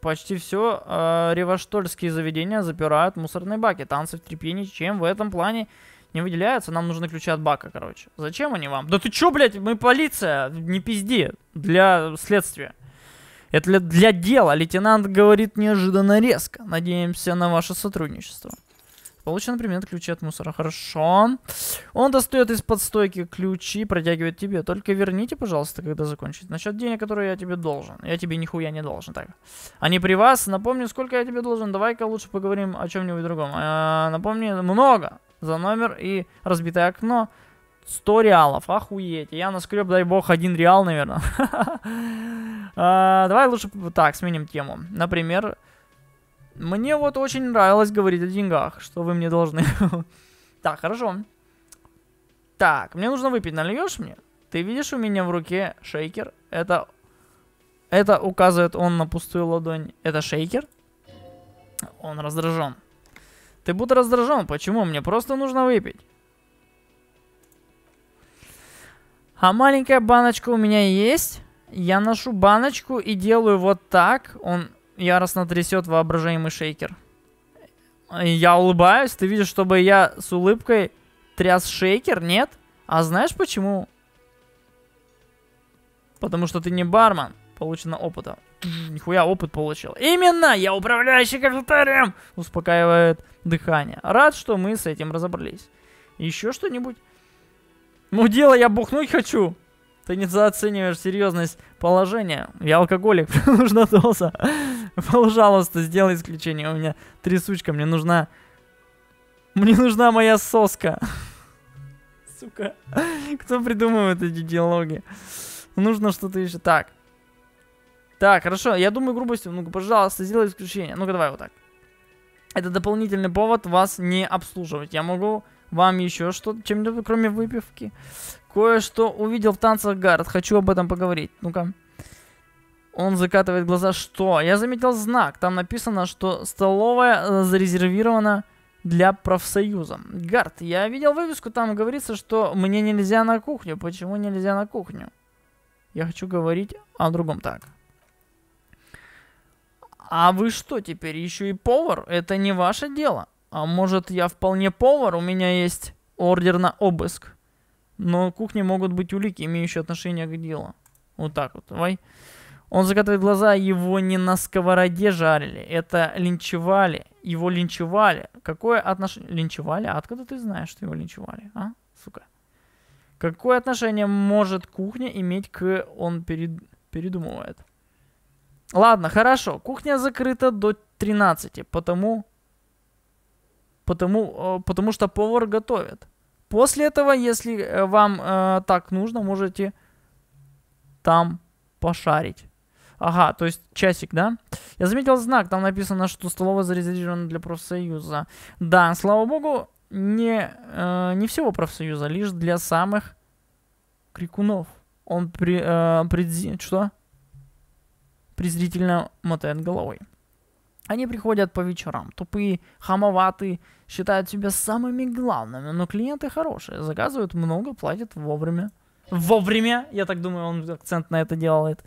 почти все э, ревоштольские заведения запирают мусорные баки. Танцы в трепине, чем в этом плане не выделяются. Нам нужны ключи от бака, короче. Зачем они вам? Да ты чё, блядь, мы полиция, не пизди. Для следствия. Это для, для дела. Лейтенант говорит неожиданно резко. Надеемся на ваше сотрудничество. Получен предмет ключи от мусора. Хорошо. Он достает из-под стойки ключи, протягивает тебе. Только верните, пожалуйста, когда закончите. Насчет денег, которые я тебе должен. Я тебе нихуя не должен. Так. Они при вас. Напомню, сколько я тебе должен. Давай-ка лучше поговорим о чем-нибудь другом. А, напомни, много. За номер и разбитое окно. 100 реалов, охуеть. Я наскреб, дай бог, один реал, наверное. Э, давай лучше так, сменим тему. Например, мне вот очень нравилось говорить о деньгах, что вы мне должны. Так, хорошо. Так, мне нужно выпить, нальешь мне? Ты видишь у меня в руке шейкер? Это... Это указывает он на пустую ладонь. Это шейкер? Он раздражен. Ты будто раздражен. Почему? Мне просто нужно выпить. А маленькая баночка у меня есть. Я ношу баночку и делаю вот так. Он яростно трясет воображаемый шейкер. Я улыбаюсь. Ты видишь, чтобы я с улыбкой тряс шейкер? Нет? А знаешь почему? Потому что ты не бармен. Получено опыта. Нихуя опыт получил. Именно! Я управляющий кафетерием! Успокаивает дыхание. Рад, что мы с этим разобрались. Еще что-нибудь? Ну, дело я бухнуть хочу. Ты не зооцениваешь серьезность положения. Я алкоголик, нужна доза. Пожалуйста, сделай исключение. У меня три сучка, мне нужна... Мне нужна моя соска. Сука. Кто придумывает эти диалоги? Нужно что-то еще. Так. Так, хорошо. Я думаю, грубостью. Ну-ка, пожалуйста, сделай исключение. Ну-ка, давай вот так. Это дополнительный повод вас не обслуживать. Я могу вам еще что-то, чем-нибудь, кроме выпивки. Кое-что увидел в танцах Гард. Хочу об этом поговорить. Ну-ка. Он закатывает глаза. Что? Я заметил знак. Там написано, что столовая э, зарезервирована для профсоюза. Гард, я видел вывеску, там говорится, что мне нельзя на кухню. Почему нельзя на кухню? Я хочу говорить о другом так. А вы что теперь, еще и повар? Это не ваше дело. А может, я вполне повар, у меня есть ордер на обыск. Но кухни могут быть улики, имеющие отношение к делу. Вот так вот. Давай. Он закатывает глаза, его не на сковороде жарили, это линчевали, его линчевали. Какое отношение... Линчевали? А откуда ты знаешь, что его линчевали? А, сука. Какое отношение может кухня иметь к... Он перед... передумывает. Ладно, хорошо. Кухня закрыта до 13, потому... Потому, э, потому что повар готовит. После этого, если э, вам э, так нужно, можете там пошарить. Ага, то есть часик, да? Я заметил знак, там написано, что столовая зарезервирована для профсоюза. Да, слава богу, не, э, не всего профсоюза, лишь для самых крикунов. Он при, э, предзи... что? презрительно мотает головой. Они приходят по вечерам, тупые, хамоватые, считают себя самыми главными, но клиенты хорошие, заказывают много, платят вовремя. Вовремя, я так думаю, он акцент на это делает.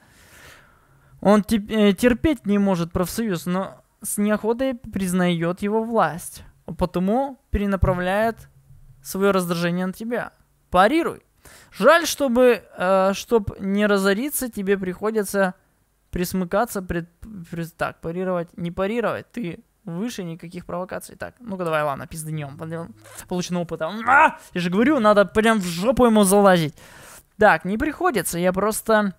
Он э, терпеть не может профсоюз, но с неохотой признает его власть. Потому перенаправляет свое раздражение на тебя. Парируй. Жаль, чтобы, э, чтоб не разориться, тебе приходится присмыкаться, пред, пред, так, парировать, не парировать, ты выше никаких провокаций. Так, ну-ка давай, ладно, пизданем, получен опыт. А, я же говорю, надо прям в жопу ему залазить. Так, не приходится, я просто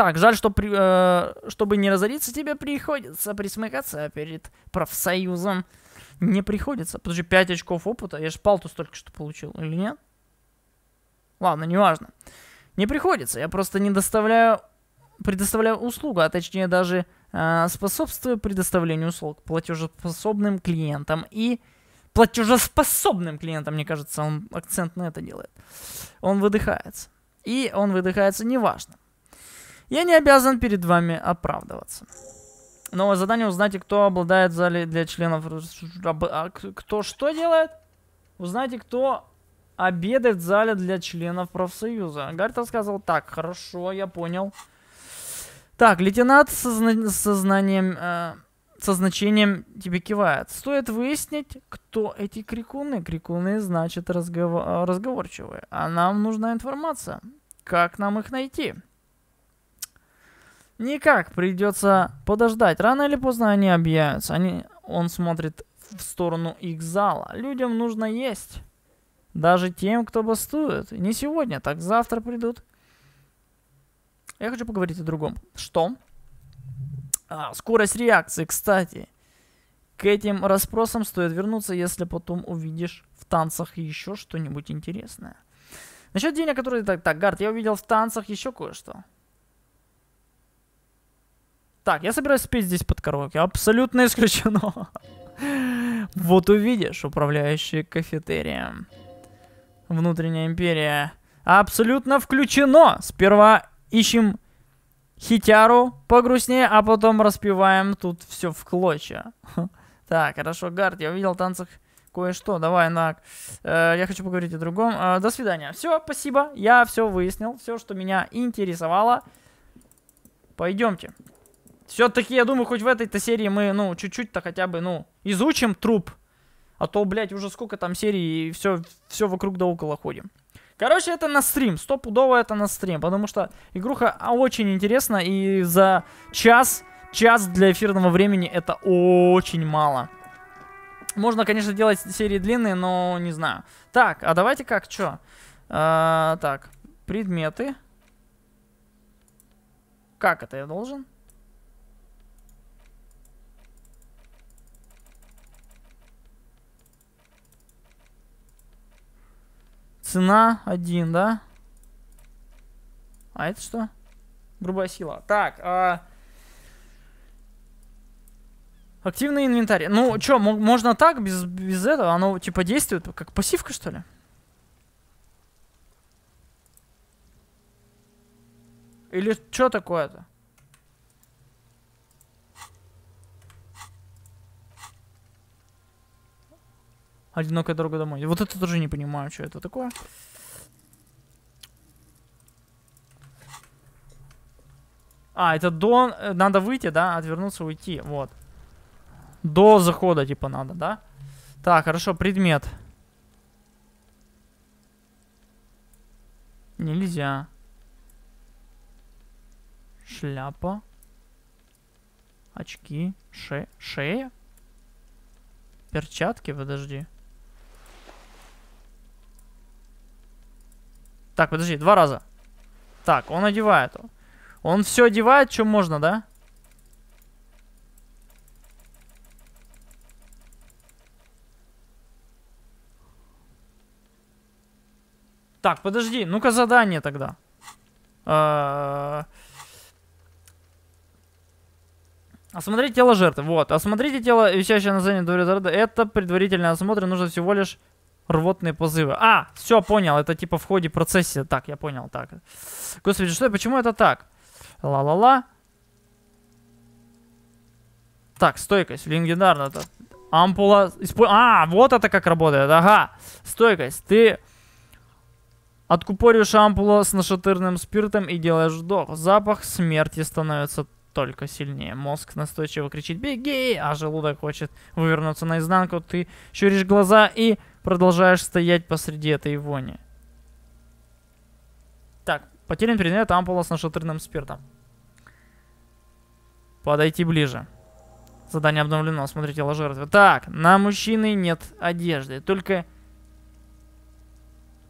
так, жаль, что при, э, чтобы не разориться, тебе приходится присмыкаться перед профсоюзом. Не приходится. Подожди, 5 очков опыта. Я же палту столько что получил, или нет? Ладно, неважно. Не приходится. Я просто не доставляю... Предоставляю услугу, а точнее даже э, способствую предоставлению услуг платежеспособным клиентам и платежеспособным клиентам, мне кажется, он акцент на это делает. Он выдыхается. И он выдыхается неважно. Я не обязан перед вами оправдываться. Новое задание. Узнайте, кто обладает зале для членов... А кто что делает? Узнайте, кто обедает в зале для членов профсоюза. Гарри рассказывал, так, хорошо, я понял. Так, лейтенант со, зна... со знанием... Э со значением тебе кивает. Стоит выяснить, кто эти крикуны. Крикуны значит разговор... Э, разговорчивые. А нам нужна информация. Как нам их найти? Никак, придется подождать. Рано или поздно они объявятся. Они... Он смотрит в сторону их зала. Людям нужно есть. Даже тем, кто бастует. Не сегодня, так завтра придут. Я хочу поговорить о другом. Что? А, скорость реакции, кстати. К этим расспросам стоит вернуться, если потом увидишь в танцах еще что-нибудь интересное. Насчет денег, которые... Так, так, Гард, я увидел в танцах еще кое-что. Так, я собираюсь спеть здесь под караоке. Абсолютно исключено. Вот увидишь, управляющий кафетерием. Внутренняя империя. Абсолютно включено. Сперва ищем хитяру погрустнее, а потом распиваем тут все в клочья. Так, хорошо, Гард, я увидел в танцах кое-что. Давай, Нак. Э, я хочу поговорить о другом. Э, до свидания. Все, спасибо. Я все выяснил. Все, что меня интересовало. Пойдемте. Все-таки, я думаю, хоть в этой-то серии мы, ну, чуть-чуть-то хотя бы, ну, изучим труп. А то, блядь, уже сколько там серий, и все, все вокруг да около ходим. Короче, это на стрим, стопудово это на стрим, потому что игруха очень интересна, и за час, час для эфирного времени это очень мало. Можно, конечно, делать серии длинные, но не знаю. Так, а давайте как, чё? А, так, предметы. Как это я должен? Цена 1, да? А это что? Грубая сила. Так, а... Активный инвентарь. Ну, что, можно так, без, без этого? Оно, типа, действует как пассивка, что ли? Или что такое-то? Одинокая дорога домой. Вот это тоже не понимаю, что это такое. А, это до... Э, надо выйти, да? Отвернуться, уйти. Вот. До захода, типа, надо, да? Так, хорошо, предмет. Нельзя. Шляпа. Очки. Ше шея. Перчатки, подожди. Так, подожди, два раза. Так, он одевает. Он все одевает, чем можно, да? Так, подожди, ну-ка задание тогда. А, осмотрите тело жертвы. Вот. Осмотрите тело, висящее на заднем дворе Это предварительный осмотр. Нужно всего лишь рвотные позывы. А, все, понял, это типа в ходе процесса. Так, я понял, так. Господи, что, почему это так? Ла-ла-ла. Так, стойкость, легендарно это. Ампула, а, вот это как работает, ага. Стойкость, ты откупориваешь ампулу с нашатырным спиртом и делаешь вдох. Запах смерти становится только сильнее. Мозг настойчиво кричит «Беги!», а желудок хочет вывернуться наизнанку. Ты щуришь глаза и продолжаешь стоять посреди этой вони. Так, потерян предмет ампула с нашатырным спиртом. Подойти ближе. Задание обновлено. Смотрите, тело жертвы. Так, на мужчины нет одежды. Только...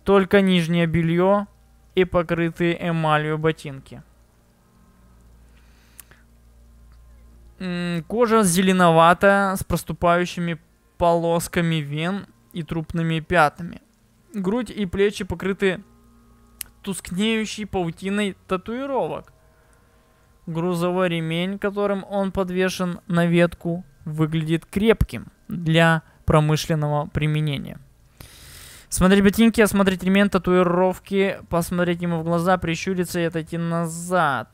Только нижнее белье и покрытые эмалью ботинки. М -м, кожа зеленоватая с проступающими полосками вен и трупными пятнами. Грудь и плечи покрыты тускнеющей паутиной татуировок. Грузовой ремень, которым он подвешен на ветку, выглядит крепким для промышленного применения. Смотреть ботинки, осмотреть ремень, татуировки, посмотреть ему в глаза, прищуриться и отойти назад.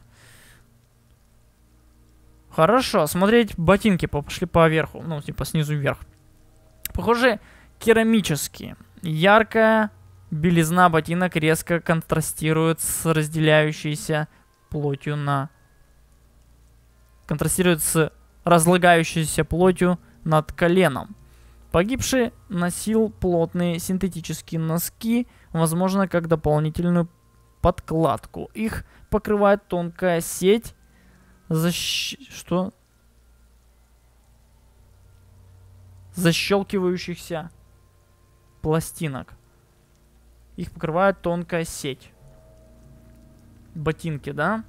Хорошо, смотреть ботинки, пошли по верху, ну, типа снизу вверх. Похоже, керамические. Яркая белизна ботинок резко контрастирует с разделяющейся плотью на... Контрастирует с разлагающейся плотью над коленом. Погибший носил плотные синтетические носки, возможно, как дополнительную подкладку. Их покрывает тонкая сеть защ... что? защелкивающихся пластинок. Их покрывает тонкая сеть. Ботинки, да?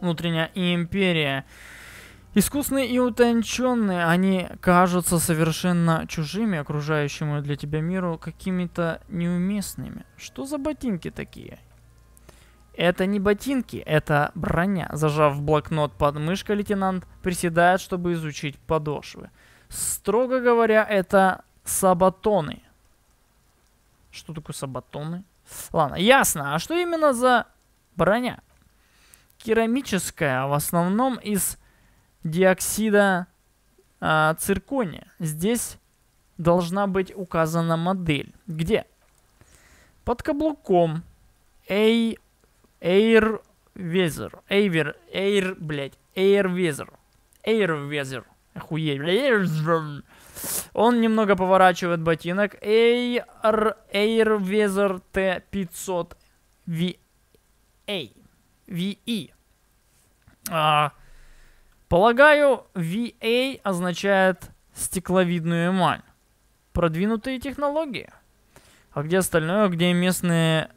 Внутренняя империя. Искусные и утонченные, они кажутся совершенно чужими окружающему для тебя миру, какими-то неуместными. Что за ботинки такие? Это не ботинки, это броня. Зажав блокнот под мышкой, лейтенант приседает, чтобы изучить подошвы. Строго говоря, это сабатоны. Что такое сабатоны? Ладно, ясно. А что именно за броня? Керамическая, а в основном из диоксида э, циркония. Здесь должна быть указана модель. Где? Под каблуком. Эй... Эйр... Везер. Эйвер... Эйр... Блять. Эйр Везер. Эйр Везер. Охуеть. Он немного поворачивает ботинок. Air, Air Airweather T500 VA. VE. А, полагаю, VA а означает стекловидную эмаль. Продвинутые технологии. А где остальное? Где местные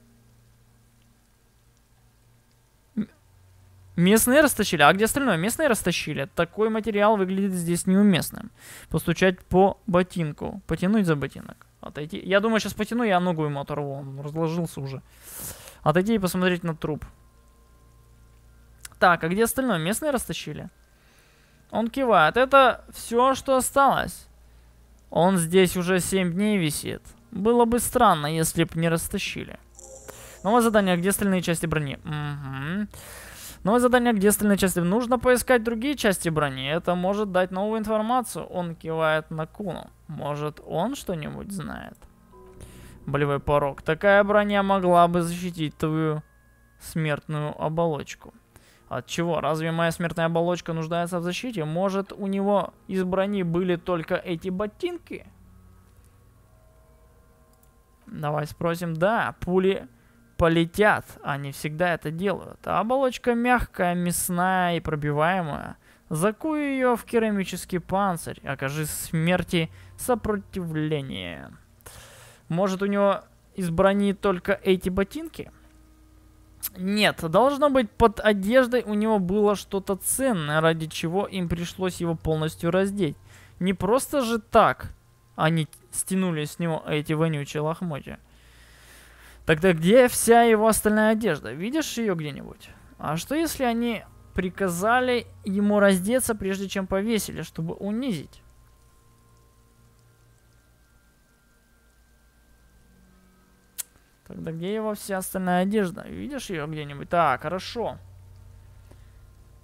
Местные растащили. А где остальное? Местные растащили. Такой материал выглядит здесь неуместным. Постучать по ботинку. Потянуть за ботинок. Отойти. Я думаю, сейчас потяну, я ногу ему оторву. Он разложился уже. Отойти и посмотреть на труп. Так, а где остальное? Местные растащили? Он кивает. Это все, что осталось. Он здесь уже 7 дней висит. Было бы странно, если бы не растащили. Новое задание. А где остальные части брони? Угу. Но Новое задание, где остальные части? Нужно поискать другие части брони. Это может дать новую информацию. Он кивает на Куну. Может, он что-нибудь знает? Болевой порог. Такая броня могла бы защитить твою смертную оболочку. От чего? Разве моя смертная оболочка нуждается в защите? Может, у него из брони были только эти ботинки? Давай спросим. Да, пули полетят. Они всегда это делают. А оболочка мягкая, мясная и пробиваемая. Закуй ее в керамический панцирь. Окажи смерти сопротивление. Может у него из брони только эти ботинки? Нет, должно быть, под одеждой у него было что-то ценное, ради чего им пришлось его полностью раздеть. Не просто же так они стянули с него эти вонючие лохмотья. Тогда где вся его остальная одежда? Видишь ее где-нибудь? А что если они приказали ему раздеться, прежде чем повесили, чтобы унизить? Тогда где его вся остальная одежда? Видишь ее где-нибудь? Так, хорошо.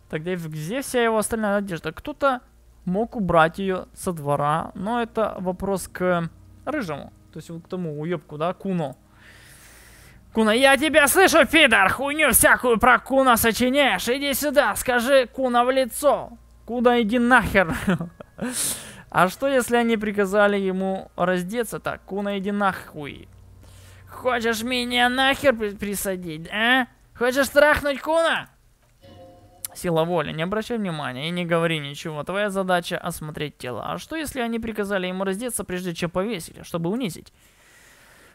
Тогда где вся его остальная одежда? Кто-то мог убрать ее со двора, но это вопрос к рыжему. То есть вот к тому уебку, да, куно. Куна, я тебя слышу, пидор! Хуйню всякую про Куна сочиняешь! Иди сюда, скажи Куна в лицо! Куда иди нахер! А что, если они приказали ему раздеться? Так, Куна, иди нахуй! Хочешь меня нахер присадить, а? Хочешь страхнуть Куна? Сила воли, не обращай внимания и не говори ничего. Твоя задача осмотреть тело. А что, если они приказали ему раздеться, прежде чем повесили, чтобы унизить?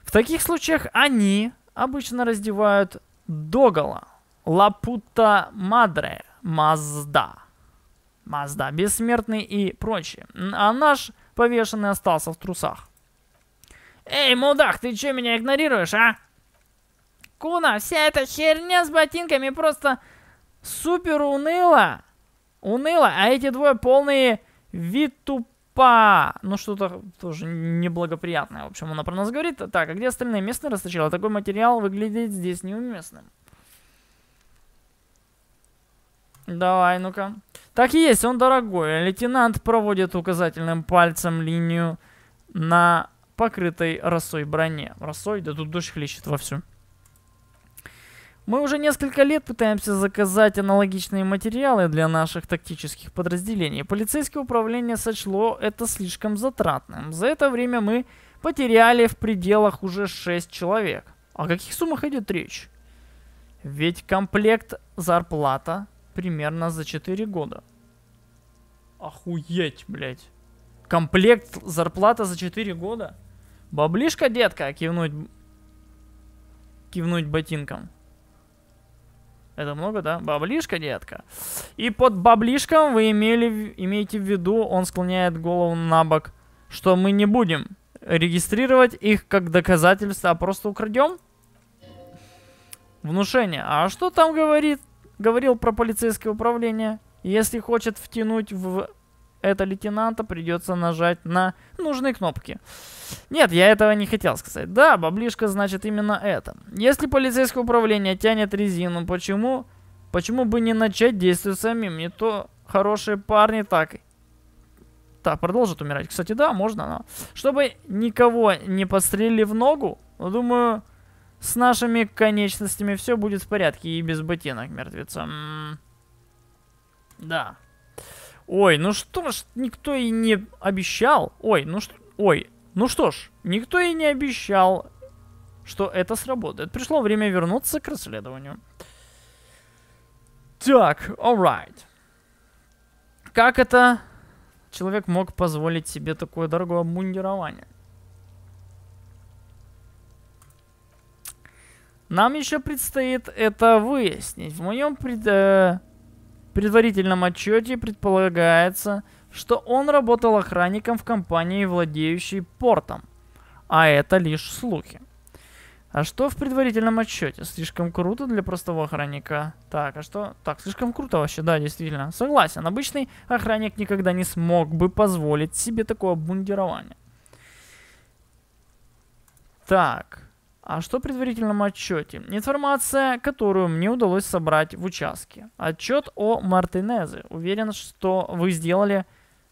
В таких случаях они обычно раздевают догола, лапута мадре, мазда, мазда, бессмертный и прочие. А наш повешенный остался в трусах. «Эй, мудак, ты че меня игнорируешь, а?» Куна, вся эта херня с ботинками просто супер уныла. уныла. а эти двое полные витуп Па! Ну, что-то тоже неблагоприятное. В общем, она про нас говорит. Так, а где остальные местные расточила? Такой материал выглядит здесь неуместным. Давай, ну-ка. Так и есть, он дорогой. Лейтенант проводит указательным пальцем линию на покрытой росой броне. Росой? Да тут дождь хлещет вовсю. Мы уже несколько лет пытаемся заказать аналогичные материалы для наших тактических подразделений. Полицейское управление сочло это слишком затратным. За это время мы потеряли в пределах уже 6 человек. О каких суммах идет речь? Ведь комплект зарплата примерно за 4 года. Охуеть, блядь. Комплект зарплата за 4 года? Баблишка, детка, кивнуть... Кивнуть ботинком. Это много, да? Баблишка, детка. И под баблишком вы имели, имеете в виду, он склоняет голову на бок, что мы не будем регистрировать их как доказательства, а просто украдем? Внушение. А что там говорит? Говорил про полицейское управление. Если хочет втянуть в это лейтенанта придется нажать на нужные кнопки. Нет, я этого не хотел сказать. Да, баблишка значит именно это. Если полицейское управление тянет резину, почему, почему бы не начать действовать самим? Не то хорошие парни так так, продолжит умирать. Кстати, да, можно, но... Чтобы никого не пострелили в ногу, думаю, с нашими конечностями все будет в порядке и без ботинок мертвеца. М м-м. -м да. Ой, ну что ж, никто и не обещал. Ой, ну что... Ой, ну что ж, никто и не обещал, что это сработает. Пришло время вернуться к расследованию. Так, alright. Как это человек мог позволить себе такое дорогое обмундирование? Нам еще предстоит это выяснить. В моем пред... Э, в предварительном отчете предполагается, что он работал охранником в компании, владеющей портом. А это лишь слухи. А что в предварительном отчете? Слишком круто для простого охранника. Так, а что? Так, слишком круто вообще, да, действительно. Согласен, обычный охранник никогда не смог бы позволить себе такое обмундирование. Так. А что в предварительном отчете? Информация, которую мне удалось собрать в участке. Отчет о Мартинезе. Уверен, что вы сделали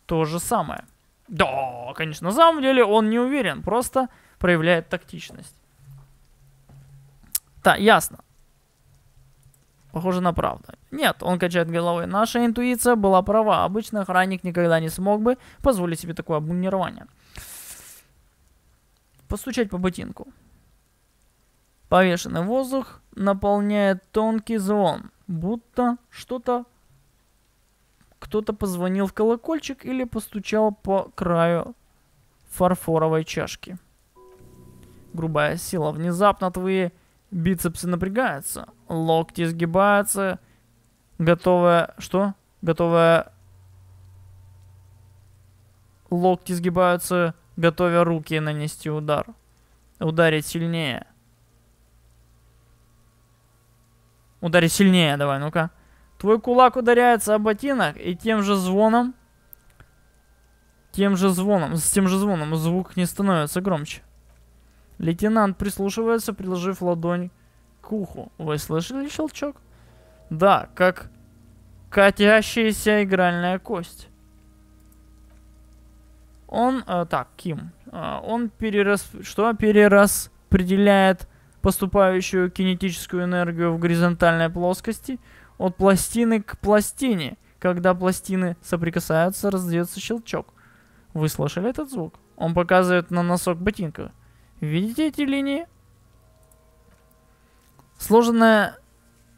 то же самое. Да, конечно, на самом деле он не уверен, просто проявляет тактичность. Да, ясно. Похоже на правду. Нет, он качает головой. Наша интуиция была права. Обычно охранник никогда не смог бы позволить себе такое обмунирование. Постучать по ботинку. Повешенный воздух наполняет тонкий звон, будто что-то кто-то позвонил в колокольчик или постучал по краю фарфоровой чашки. Грубая сила. Внезапно твои бицепсы напрягаются, локти сгибаются, готовая... Что? Готовая... Локти сгибаются, готовя руки нанести удар. Ударить сильнее. Удари сильнее, давай, ну-ка. Твой кулак ударяется об ботинок, и тем же звоном... Тем же звоном, с тем же звоном звук не становится громче. Лейтенант прислушивается, приложив ладонь к уху. Вы слышали щелчок? Да, как катящаяся игральная кость. Он, э, так, Ким, э, он перерас... Что? Перераспределяет поступающую кинетическую энергию в горизонтальной плоскости от пластины к пластине. Когда пластины соприкасаются, раздается щелчок. Вы слышали этот звук? Он показывает на носок ботинка. Видите эти линии? Сложная,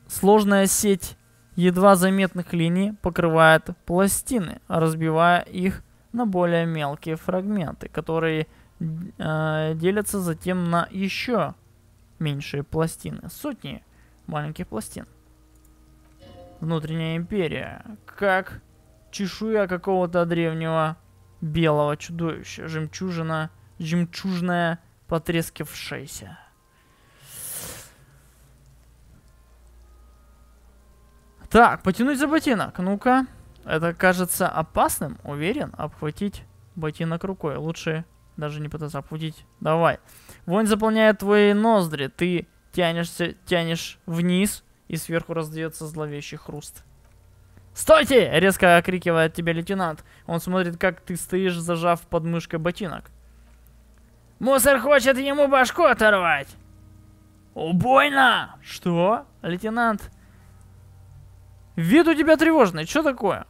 сложная сеть едва заметных линий покрывает пластины, разбивая их на более мелкие фрагменты, которые э, делятся затем на еще меньшие пластины, сотни маленьких пластин. Внутренняя империя, как чешуя какого-то древнего белого чудовища, жемчужина, жемчужная потрескившаяся. Так, потянуть за ботинок, ну-ка. Это кажется опасным, уверен, обхватить ботинок рукой. Лучше даже не пытаться обхватить. Давай. Давай. Вонь заполняет твои ноздри. Ты тянешься, тянешь вниз, и сверху раздается зловещий хруст. «Стойте!» — резко окрикивает тебя лейтенант. Он смотрит, как ты стоишь, зажав под мышкой ботинок. «Мусор хочет ему башку оторвать!» «Убойно!» «Что?» «Лейтенант...» «Вид у тебя тревожный, что такое?»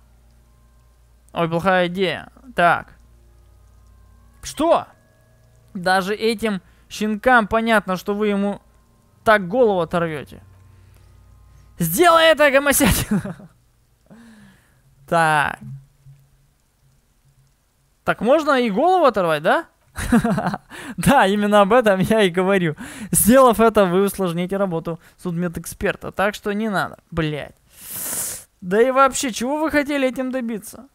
«Ой, плохая идея. Так...» «Что?» Даже этим Щенкам понятно, что вы ему так голову оторвете. Сделай это, гомосятина! Так. Так можно и голову оторвать, да? Да, именно об этом я и говорю. Сделав это, вы усложните работу судмедэксперта. Так что не надо, блядь. Да и вообще, чего вы хотели этим добиться?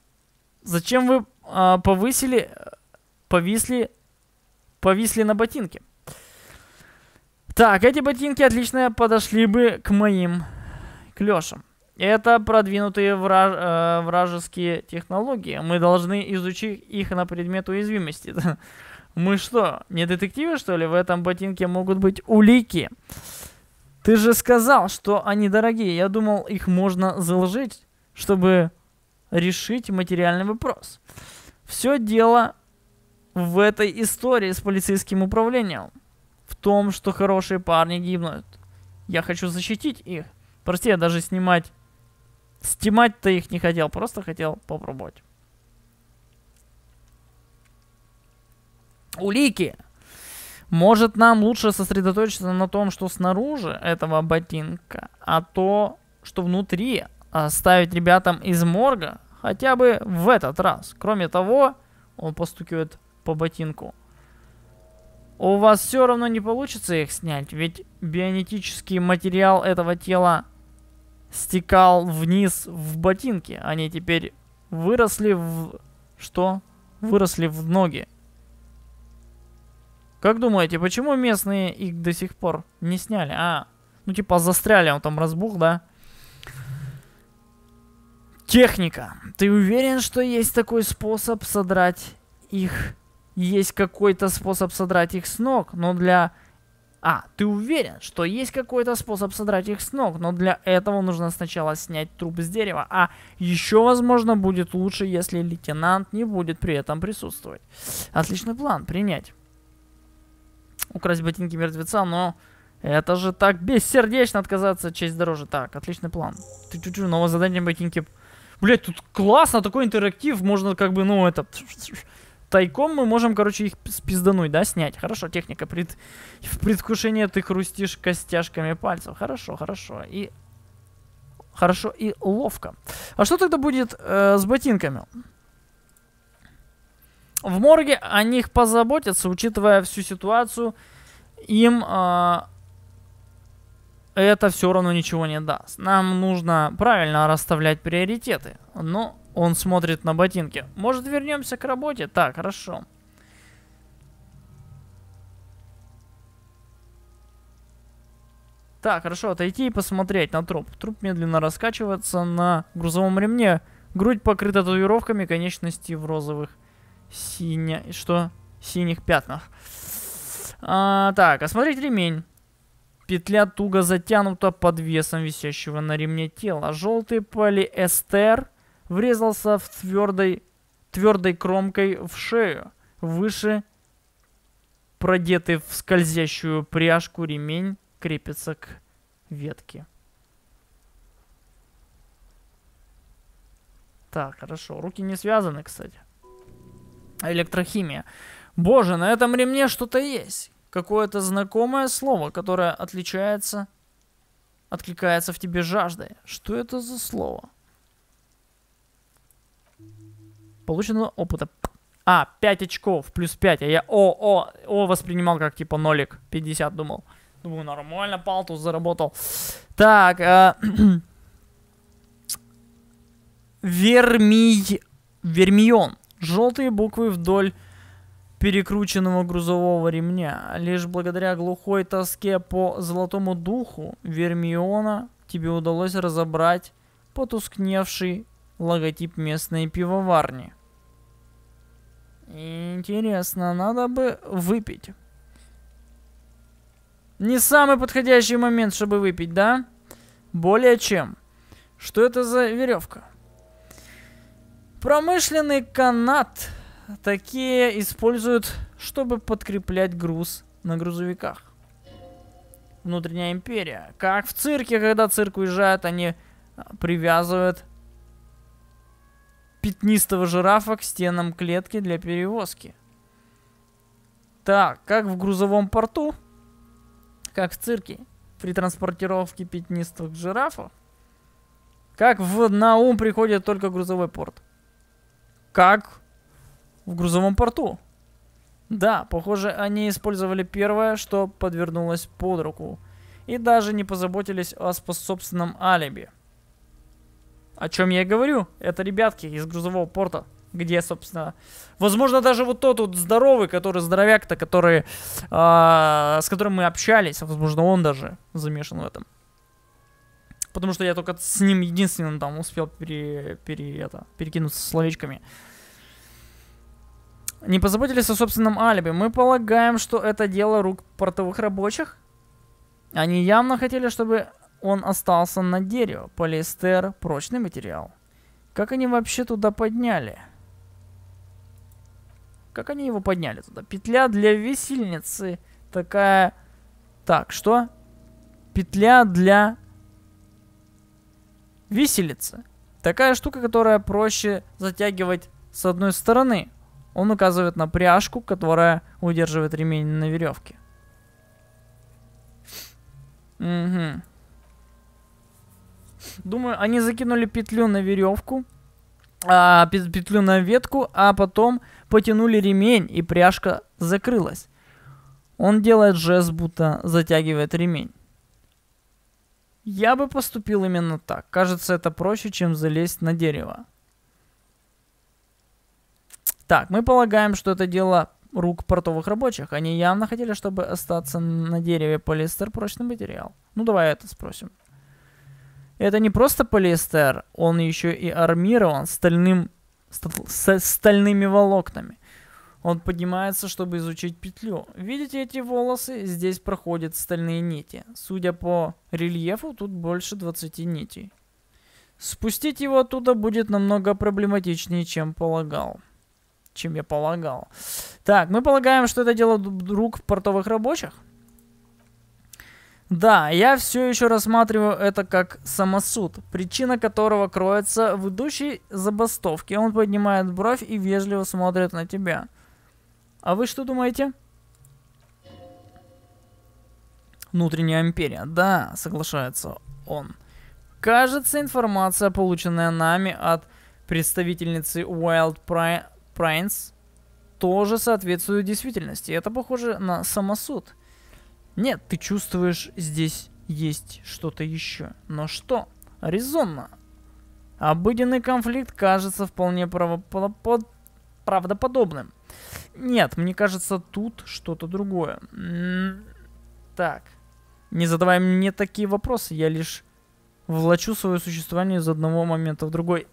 Зачем вы э, повысили, повисли, повисли на ботинке? Так, эти ботинки отлично подошли бы к моим клешам. Это продвинутые враж... э, вражеские технологии. Мы должны изучить их на предмет уязвимости. Мы что, не детективы, что ли? В этом ботинке могут быть улики. Ты же сказал, что они дорогие. Я думал, их можно заложить, чтобы решить материальный вопрос. Все дело в этой истории с полицейским управлением в том, что хорошие парни гибнут. Я хочу защитить их. Прости, я даже снимать... Снимать-то их не хотел, просто хотел попробовать. Улики! Может, нам лучше сосредоточиться на том, что снаружи этого ботинка, а то, что внутри, оставить а, ребятам из морга хотя бы в этот раз. Кроме того, он постукивает по ботинку. У вас все равно не получится их снять, ведь бионетический материал этого тела стекал вниз в ботинки. Они теперь выросли в... Что? Выросли в ноги. Как думаете, почему местные их до сих пор не сняли? А, ну типа застряли, он там разбух, да? Техника. Ты уверен, что есть такой способ содрать их есть какой-то способ содрать их с ног, но для... А, ты уверен, что есть какой-то способ содрать их с ног, но для этого нужно сначала снять труп с дерева. А еще, возможно, будет лучше, если лейтенант не будет при этом присутствовать. Отличный план, принять. Украсть ботинки мертвеца, но это же так бессердечно отказаться, честь дороже. Так, отличный план. Ты чуть-чуть новое задание ботинки... Блять, тут классно, такой интерактив, можно как бы, ну, это тайком мы можем, короче, их спиздануть, да, снять. Хорошо, техника. Пред... В предвкушении ты хрустишь костяшками пальцев. Хорошо, хорошо. И... Хорошо и ловко. А что тогда будет э, с ботинками? В морге о них позаботятся, учитывая всю ситуацию. Им... Э, это все равно ничего не даст. Нам нужно правильно расставлять приоритеты. Но он смотрит на ботинки. Может, вернемся к работе? Так, хорошо. Так, хорошо, отойти и посмотреть на труп. Труп медленно раскачивается на грузовом ремне. Грудь покрыта татуировками, конечности в розовых синя... Что? Синих пятнах. А, так, осмотреть ремень. Петля туго затянута под весом висящего на ремне тела. Желтый полиэстер врезался в твердой, твердой кромкой в шею, выше продетый в скользящую пряжку ремень крепится к ветке. Так, хорошо. Руки не связаны, кстати. Электрохимия. Боже, на этом ремне что-то есть. Какое-то знакомое слово, которое отличается, откликается в тебе жаждой. Что это за слово? полученного опыта. А, 5 очков, плюс 5. А я О, О, О воспринимал как типа нолик. 50 думал. Думаю, нормально, палтус заработал. Так, э, Вермий... Вермион. Желтые буквы вдоль перекрученного грузового ремня. Лишь благодаря глухой тоске по золотому духу Вермиона тебе удалось разобрать потускневший логотип местной пивоварни. Интересно, надо бы выпить. Не самый подходящий момент, чтобы выпить, да? Более чем. Что это за веревка? Промышленный канат. Такие используют, чтобы подкреплять груз на грузовиках. Внутренняя империя. Как в цирке, когда цирк уезжает, они а, привязывают пятнистого жирафа к стенам клетки для перевозки. Так, как в грузовом порту, как в цирке, при транспортировке пятнистых жирафов, как в, на ум приходит только грузовой порт. Как в грузовом порту. Да, похоже, они использовали первое, что подвернулось под руку. И даже не позаботились о собственном алиби. О чем я и говорю. Это ребятки из грузового порта. Где, собственно... Возможно, даже вот тот вот здоровый, который здоровяк-то, который... Э, с которым мы общались. Возможно, он даже замешан в этом. Потому что я только с ним единственным там успел пере, пере, это, перекинуться словечками. Не позаботились о собственном алиби. Мы полагаем, что это дело рук портовых рабочих. Они явно хотели, чтобы он остался на дерево. Полиэстер – прочный материал. Как они вообще туда подняли? Как они его подняли туда? Петля для весельницы Такая... Так, что? Петля для виселицы. Такая штука, которая проще затягивать с одной стороны. Он указывает на пряжку, которая удерживает ремень на веревке. Угу. Думаю, они закинули петлю на веревку, а, петлю на ветку, а потом потянули ремень, и пряжка закрылась. Он делает жест, будто затягивает ремень. Я бы поступил именно так. Кажется, это проще, чем залезть на дерево. Так, мы полагаем, что это дело рук портовых рабочих. Они явно хотели, чтобы остаться на дереве полистер прочный материал. Ну, давай это спросим. Это не просто полиэстер, он еще и армирован стальным, ст, стальными волокнами. Он поднимается, чтобы изучить петлю. Видите эти волосы? Здесь проходят стальные нити. Судя по рельефу, тут больше 20 нитей. Спустить его оттуда будет намного проблематичнее, чем полагал. Чем я полагал. Так, мы полагаем, что это дело рук портовых рабочих. Да, я все еще рассматриваю это как самосуд, причина которого кроется в идущей забастовке. Он поднимает бровь и вежливо смотрит на тебя. А вы что думаете? Внутренняя империя. Да, соглашается он. Кажется, информация, полученная нами от представительницы Wild Pri Prince, тоже соответствует действительности. Это похоже на самосуд. Нет, ты чувствуешь, здесь есть что-то еще. Но что? Резонно. Обыденный конфликт кажется вполне правопод... правдоподобным. Нет, мне кажется, тут что-то другое. М так. Не задавай мне такие вопросы, я лишь влачу свое существование из одного момента в другой.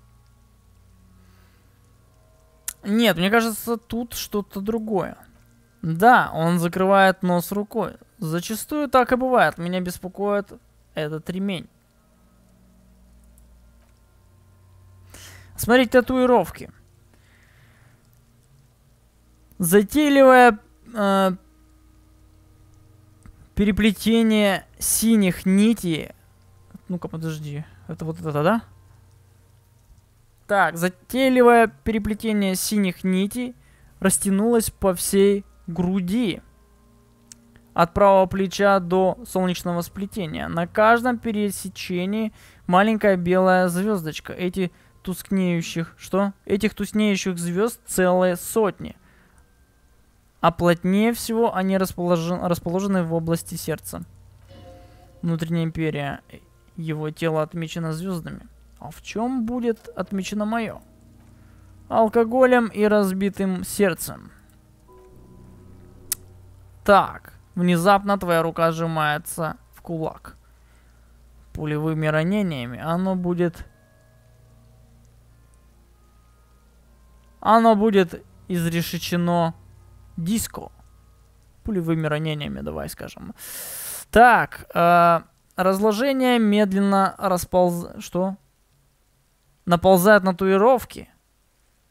Нет, мне кажется, тут что-то другое. Да, он закрывает нос рукой. Зачастую так и бывает. Меня беспокоит этот ремень. Смотрите татуировки. Затейливое э, переплетение синих нитей. Ну-ка, подожди. Это вот это, да? Так, затейливое переплетение синих нитей растянулось по всей груди от правого плеча до солнечного сплетения. На каждом пересечении маленькая белая звездочка. Эти тускнеющих, что? Этих тускнеющих звезд целые сотни. А плотнее всего они расположен, расположены в области сердца. Внутренняя империя. Его тело отмечено звездами. А в чем будет отмечено мое? Алкоголем и разбитым сердцем. Так. Внезапно твоя рука сжимается в кулак. Пулевыми ранениями оно будет... Оно будет изрешечено диско. Пулевыми ранениями, давай скажем. Так, э, разложение медленно располз... Что? наползает на натуировки.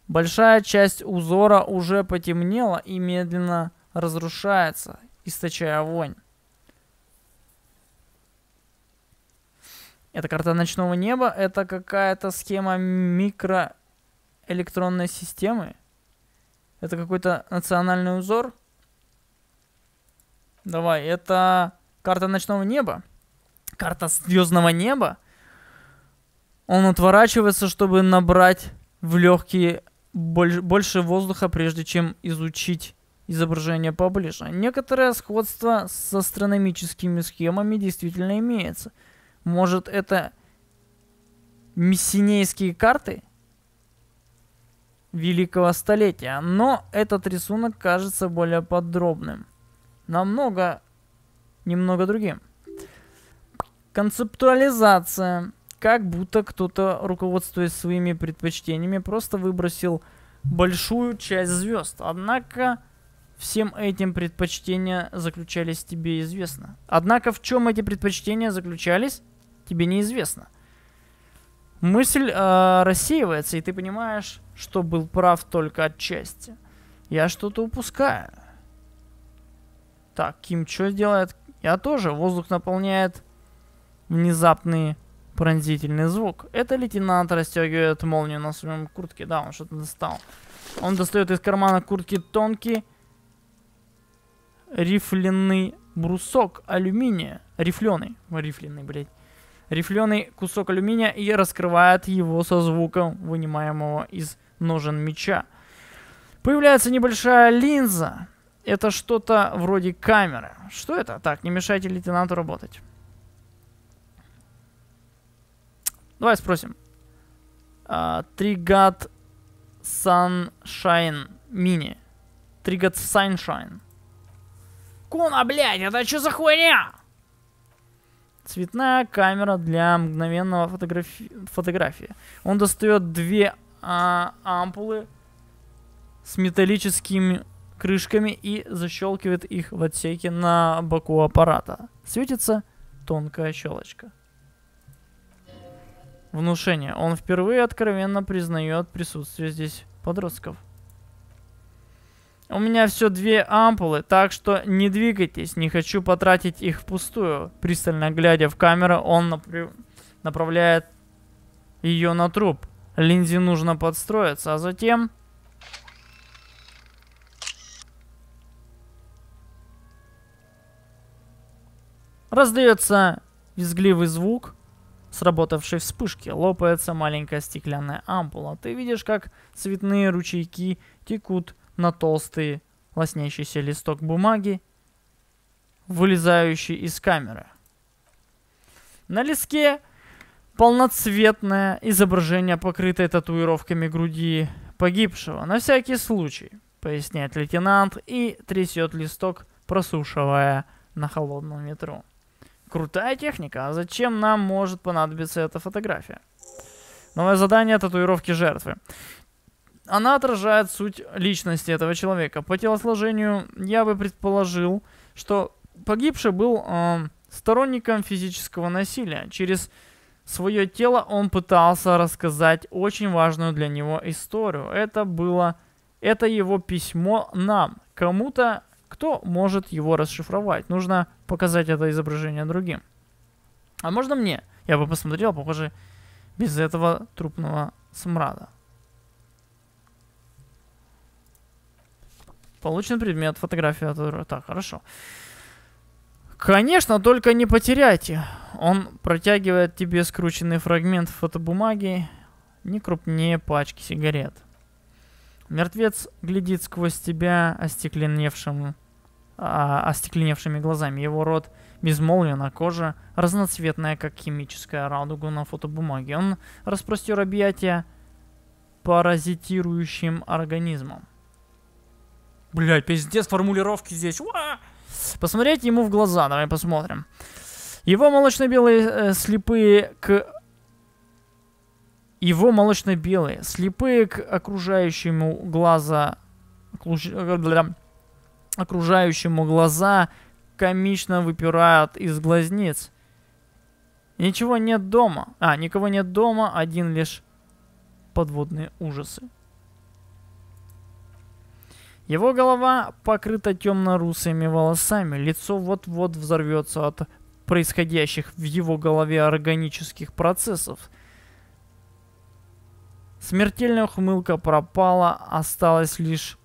Большая часть узора уже потемнела и медленно разрушается, источая вонь. Это карта ночного неба, это какая-то схема микроэлектронной системы. Это какой-то национальный узор. Давай, это карта ночного неба. Карта звездного неба. Он отворачивается, чтобы набрать в легкие больше воздуха, прежде чем изучить изображение поближе. Некоторое сходство с астрономическими схемами действительно имеется. Может это мессинейские карты Великого Столетия, но этот рисунок кажется более подробным. Намного, немного другим. Концептуализация. Как будто кто-то, руководствуясь своими предпочтениями, просто выбросил большую часть звезд. Однако Всем этим предпочтения заключались тебе известно. Однако в чем эти предпочтения заключались, тебе неизвестно. Мысль э, рассеивается, и ты понимаешь, что был прав только отчасти. Я что-то упускаю. Так, Ким что делает? Я тоже. Воздух наполняет внезапный пронзительный звук. Это лейтенант расстегивает молнию на своем куртке. Да, он что-то достал. Он достает из кармана куртки тонкий рифленный брусок алюминия, рифленый, рифленый, блядь, рифленый кусок алюминия и раскрывает его со звуком, вынимаемого из ножен меча. Появляется небольшая линза. Это что-то вроде камеры. Что это? Так, не мешайте лейтенанту работать. Давай спросим. А, Тригат Sunshine мини Тригат Sunshine. Куна, блядь, это что за хуйня? Цветная камера для мгновенного фотографии. фотографии. Он достает две а, ампулы с металлическими крышками и защелкивает их в отсеке на боку аппарата. Светится тонкая щелочка. Внушение. Он впервые откровенно признает присутствие здесь подростков. У меня все две ампулы, так что не двигайтесь, не хочу потратить их впустую. Пристально глядя в камеру, он напр... направляет ее на труп. Линзе нужно подстроиться, а затем... Раздается визгливый звук сработавшей вспышки. Лопается маленькая стеклянная ампула. Ты видишь, как цветные ручейки текут на толстый лоснящийся листок бумаги, вылезающий из камеры. На листке полноцветное изображение, покрытое татуировками груди погибшего. На всякий случай, поясняет лейтенант и трясет листок, просушивая на холодном ветру. Крутая техника, а зачем нам может понадобиться эта фотография? Новое задание татуировки жертвы она отражает суть личности этого человека. По телосложению я бы предположил, что погибший был э, сторонником физического насилия. Через свое тело он пытался рассказать очень важную для него историю. Это было это его письмо нам, кому-то, кто может его расшифровать. Нужно показать это изображение другим. А можно мне? Я бы посмотрел, похоже, без этого трупного смрада. Получен предмет, фотография. Так, хорошо. Конечно, только не потеряйте. Он протягивает тебе скрученный фрагмент фотобумаги не крупнее пачки сигарет. Мертвец глядит сквозь тебя остекленевшим, а, остекленевшими глазами. Его рот безмолвен, а кожа разноцветная, как химическая радуга на фотобумаге. Он распростер объятия паразитирующим организмом. Блять, пиздец, формулировки здесь. Уа! Посмотреть ему в глаза, давай посмотрим. Его молочно-белые э, слепые к... Его молочно-белые, слепые к окружающему глаза... Окруж... Э, окружающему глаза комично выпирают из глазниц. Ничего нет дома. А, никого нет дома, один лишь подводные ужасы. Его голова покрыта темно-русыми волосами, лицо вот-вот взорвется от происходящих в его голове органических процессов. Смертельная ухмылка пропала, осталась лишь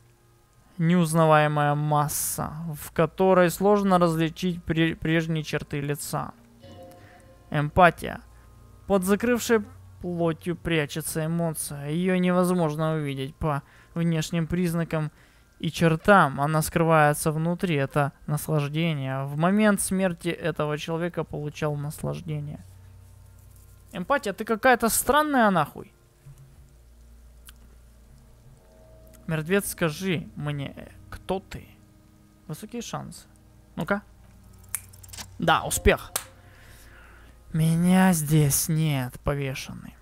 неузнаваемая масса, в которой сложно различить прежние черты лица. Эмпатия. Под закрывшей плотью прячется эмоция. Ее невозможно увидеть по внешним признакам – и чертам. Она скрывается внутри, это наслаждение. В момент смерти этого человека получал наслаждение. Эмпатия, ты какая-то странная нахуй. Мертвец, скажи мне, кто ты? Высокие шансы. Ну-ка. Да, успех. Меня здесь нет, повешенный.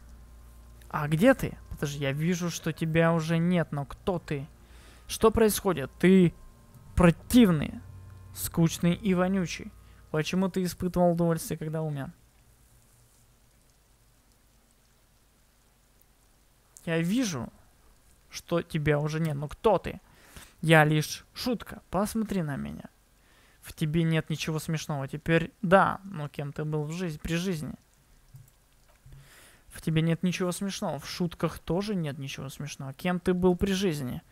А где ты? Подожди, я вижу, что тебя уже нет, но кто ты? Что происходит? Ты противный, скучный и вонючий. Почему ты испытывал удовольствие, когда умер? Я вижу, что тебя уже нет. Но кто ты? Я лишь шутка. Посмотри на меня. В тебе нет ничего смешного. Теперь да, но кем ты был в жизни, при жизни. В тебе нет ничего смешного. В шутках тоже нет ничего смешного. Кем ты был при жизни?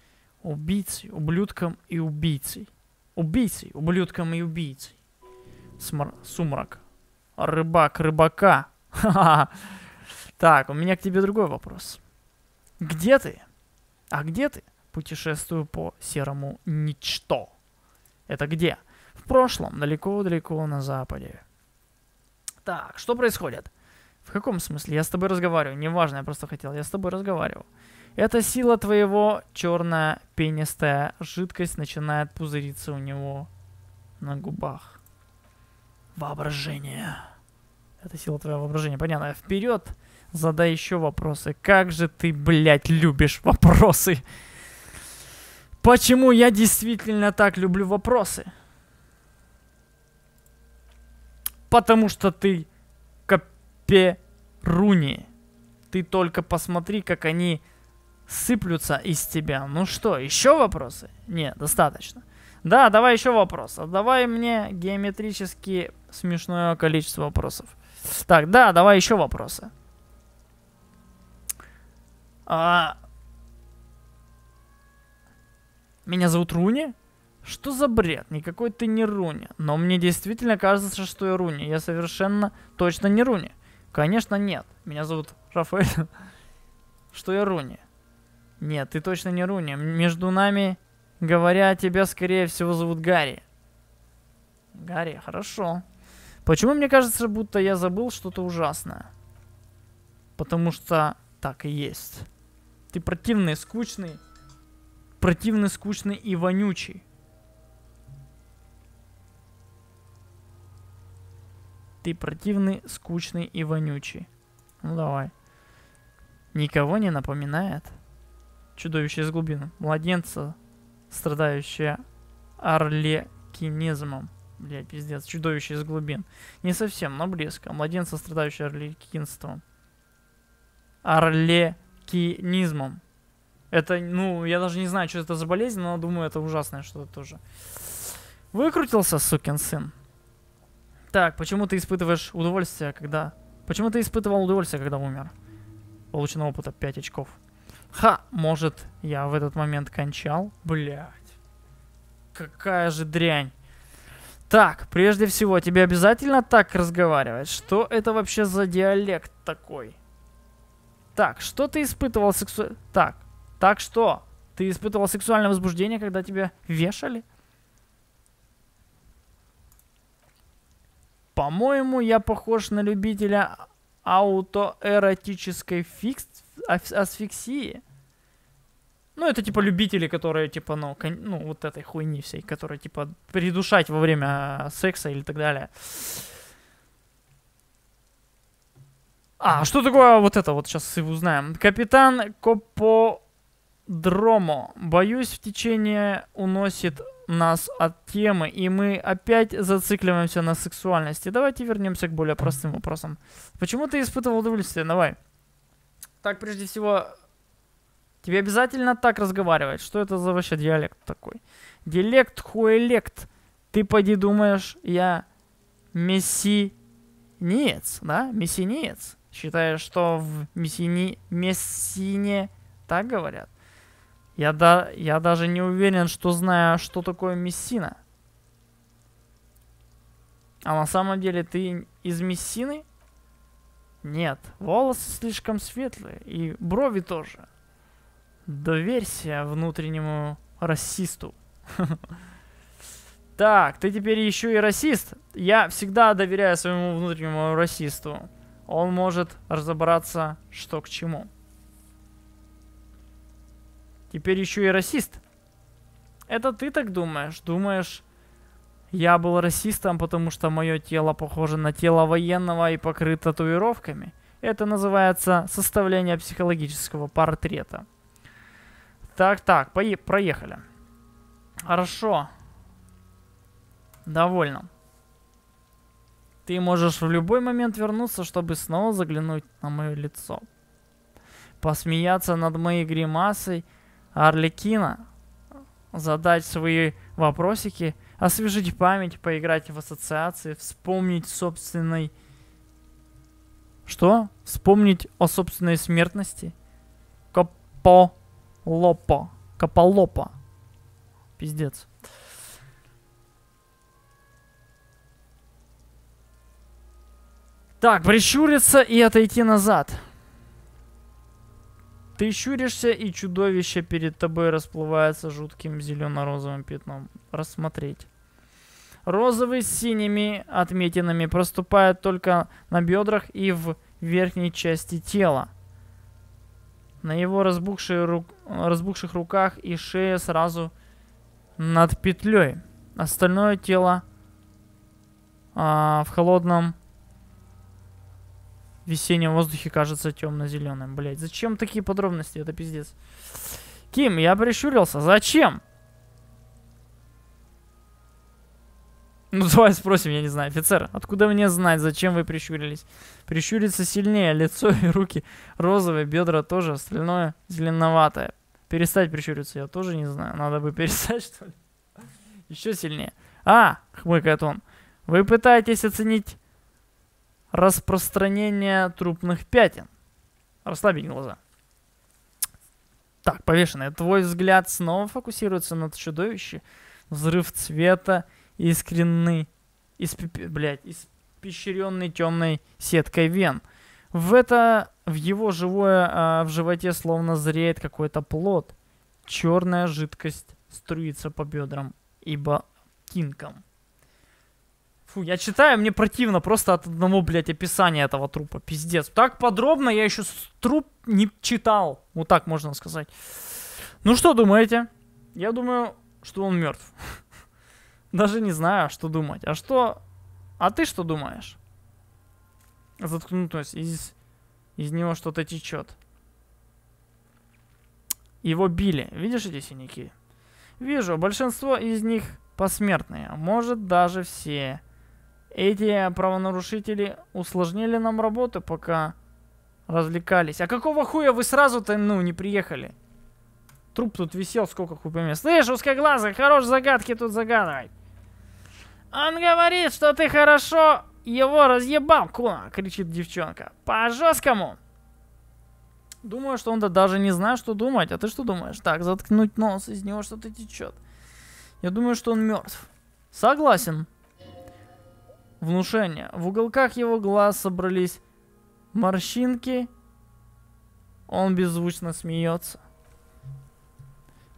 Убийцей, ублюдком и убийцей. Убийцей, ублюдком и убийцей. Смр... Сумрак. Рыбак рыбака. Так, у меня к тебе другой вопрос. Где ты? А где ты? Путешествую по серому ничто. Это где? В прошлом, далеко-далеко на западе. Так, что происходит? В каком смысле? Я с тобой разговариваю. Неважно, я просто хотел. Я с тобой разговаривал. Эта сила твоего черная пенистая жидкость начинает пузыриться у него на губах. Воображение. Это сила твоего воображения. Понятно. Вперед. Задай еще вопросы. Как же ты, блядь, любишь вопросы? Почему я действительно так люблю вопросы? Потому что ты копе руни. Ты только посмотри, как они сыплются из тебя. Ну что, еще вопросы? Не, достаточно. Да, давай еще вопрос. Давай мне геометрически смешное количество вопросов. Так, да, давай еще вопросы. А... Меня зовут Руни? Что за бред? Никакой ты не Руни. Но мне действительно кажется, что я Руни. Я совершенно точно не Руни. Конечно, нет. Меня зовут Рафаэль. Что я Руни? Нет, ты точно не Руни. Между нами, говоря, тебя, скорее всего, зовут Гарри. Гарри, хорошо. Почему мне кажется, будто я забыл что-то ужасное? Потому что так и есть. Ты противный, скучный. Противный, скучный и вонючий. Ты противный, скучный и вонючий. Ну давай. Никого не напоминает? чудовище из глубин, младенца, страдающее орлекинизмом. блять, пиздец, чудовище из глубин. Не совсем, но близко. Младенца, страдающее орлекинством. Орлекинизмом. Это, ну, я даже не знаю, что это за болезнь, но думаю, это ужасное что-то тоже. Выкрутился, сукин сын. Так, почему ты испытываешь удовольствие, когда... Почему ты испытывал удовольствие, когда умер? Получено опыта 5 очков. Ха, может, я в этот момент кончал? блять. Какая же дрянь. Так, прежде всего, тебе обязательно так разговаривать? Что это вообще за диалект такой? Так, что ты испытывал сексуально... Так, так что? Ты испытывал сексуальное возбуждение, когда тебя вешали? По-моему, я похож на любителя аутоэротической фикс асфиксии. Ну, это типа любители, которые типа, ну, кон... ну, вот этой хуйни всей, которые типа придушать во время секса или так далее. А, что такое вот это вот сейчас и узнаем. Капитан Коподромо. Боюсь, в течение уносит нас от темы, и мы опять зацикливаемся на сексуальности. Давайте вернемся к более простым вопросам. Почему ты испытывал удовольствие? Давай. Так, прежде всего, тебе обязательно так разговаривать. Что это за вообще диалект такой? Диалект, хуэлект. Ты поди думаешь, я мессинец, да? Мессинец. Считаешь, что в мессини... мессине так говорят? Я, да, я даже не уверен, что знаю, что такое Мессина. А на самом деле ты из Мессины? Нет, волосы слишком светлые, и брови тоже. Доверься внутреннему расисту. Так, ты теперь еще и расист. Я всегда доверяю своему внутреннему расисту. Он может разобраться, что к чему. Теперь еще и расист. Это ты так думаешь? Думаешь, я был расистом, потому что мое тело похоже на тело военного и покрыто татуировками. Это называется составление психологического портрета. Так, так, проехали. Хорошо. Довольно. Ты можешь в любой момент вернуться, чтобы снова заглянуть на мое лицо. Посмеяться над моей гримасой Арлекина, Задать свои вопросики – освежить память, поиграть в ассоциации, вспомнить собственной... Что? Вспомнить о собственной смертности? Капо-лопо. Капалопа. Пиздец. Так, прищуриться и отойти назад. Ты щуришься, и чудовище перед тобой расплывается жутким зелено-розовым пятном. Рассмотреть. Розовый с синими отметинами проступает только на бедрах и в верхней части тела. На его рук... разбухших руках и шее сразу над петлей. Остальное тело а, в холодном весеннем воздухе кажется темно-зеленым. Блять, зачем такие подробности? Это пиздец. Ким, я прищурился. Зачем? Ну, давай спросим, я не знаю. Офицер, откуда мне знать, зачем вы прищурились? Прищуриться сильнее, лицо и руки розовые, бедра тоже, остальное зеленоватое. Перестать прищуриться я тоже не знаю. Надо бы перестать, что ли? Еще сильнее. А, хмыкает он, вы пытаетесь оценить распространение трупных пятен. Расслабить глаза. Так, повешенный, твой взгляд снова фокусируется на чудовище. Взрыв цвета искренный, испеп... блядь, испещренный темной сеткой вен. В это, в его живое, а, в животе словно зреет какой-то плод. Черная жидкость струится по бедрам ибо ботинкам. Фу, я читаю, мне противно просто от одного, блядь, описания этого трупа. Пиздец. Так подробно я еще труп не читал. Вот так можно сказать. Ну что думаете? Я думаю, что он мертв. Даже не знаю, что думать. А что... А ты что думаешь? Заткнутость. Из, из него что-то течет. Его били. Видишь эти синяки? Вижу. Большинство из них посмертные. Может, даже все. Эти правонарушители усложнили нам работу, пока развлекались. А какого хуя вы сразу-то, ну, не приехали? Труп тут висел, сколько хуй помест. Слышь, узкоглазый, хорош загадки тут загадывать. «Он говорит, что ты хорошо его разъебал, Куна!» — кричит девчонка. «По-жесткому!» Думаю, что он да даже не знает, что думать. А ты что думаешь? Так, заткнуть нос, из него что-то течет. Я думаю, что он мертв. Согласен. Внушение. В уголках его глаз собрались морщинки. Он беззвучно смеется.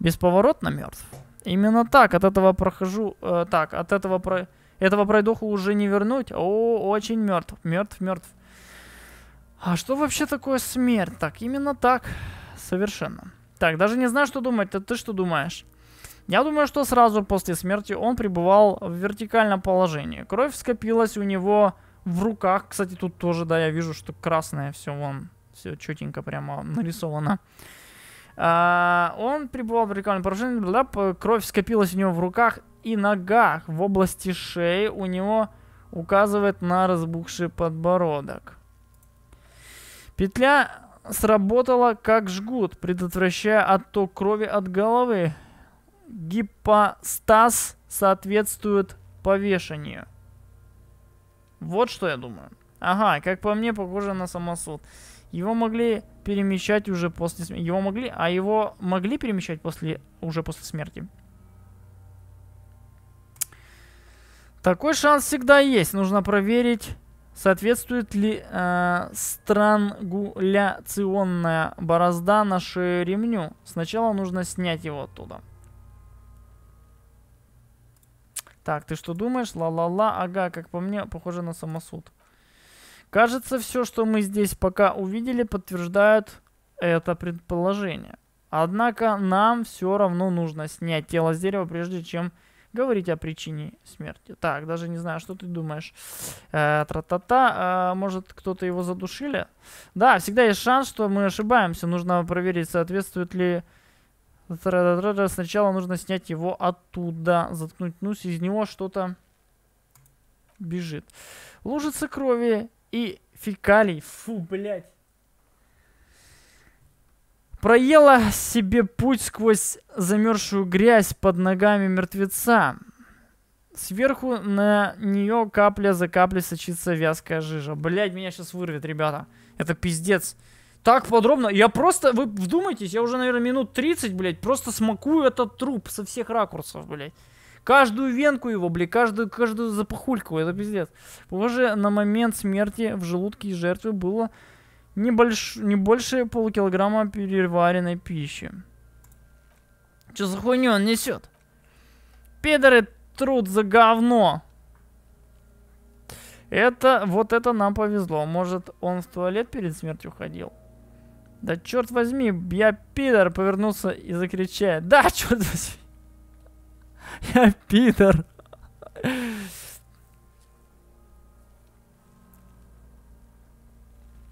Бесповоротно мертв. Именно так, от этого прохожу... Э, так, от этого про... Этого пройдоху уже не вернуть. О, очень мертв, мертв, мертв. А что вообще такое смерть? Так, именно так. Совершенно. Так, даже не знаю, что думать. Ты, а ты что думаешь? Я думаю, что сразу после смерти он пребывал в вертикальном положении. Кровь скопилась у него в руках. Кстати, тут тоже, да, я вижу, что красное все вон. Все четенько прямо нарисовано. А, он пребывал в радикальном поражении, да, кровь скопилась у него в руках и ногах. В области шеи у него указывает на разбухший подбородок. Петля сработала как жгут, предотвращая отток крови от головы. Гипостаз соответствует повешению. Вот что я думаю. Ага, как по мне, похоже на самосуд. Его могли перемещать уже после смерти. Его могли... А его могли перемещать после... уже после смерти? Такой шанс всегда есть. Нужно проверить, соответствует ли э, странгуляционная борозда нашей ремню. Сначала нужно снять его оттуда. Так, ты что думаешь? Ла-ла-ла. Ага, как по мне, похоже на самосуд. Кажется, все, что мы здесь пока увидели, подтверждает это предположение. Однако нам все равно нужно снять тело с дерева, прежде чем говорить о причине смерти. Так, даже не знаю, что ты думаешь. Э, тра-та-та, э, может, кто-то его задушили? Да, всегда есть шанс, что мы ошибаемся. Нужно проверить, соответствует ли... Сначала нужно снять его оттуда, заткнуть нос, из него что-то бежит. Лужица крови и фекалий. Фу, блядь. Проела себе путь сквозь замерзшую грязь под ногами мертвеца. Сверху на нее капля за каплей сочится вязкая жижа. Блять, меня сейчас вырвет, ребята. Это пиздец. Так подробно. Я просто, вы вдумайтесь, я уже, наверное, минут 30, блядь, просто смакую этот труп со всех ракурсов, блядь. Каждую венку его, блин, каждую, каждую запахульку, это пиздец. Позже на момент смерти в желудке жертвы было небольш... не больше полукилограмма переваренной пищи. Че за хуйню он несет? Пидоры труд за говно. Это, вот это нам повезло. Может, он в туалет перед смертью ходил? Да черт возьми, я пидор, повернулся и закричает. Да, черт возьми. Я пидор.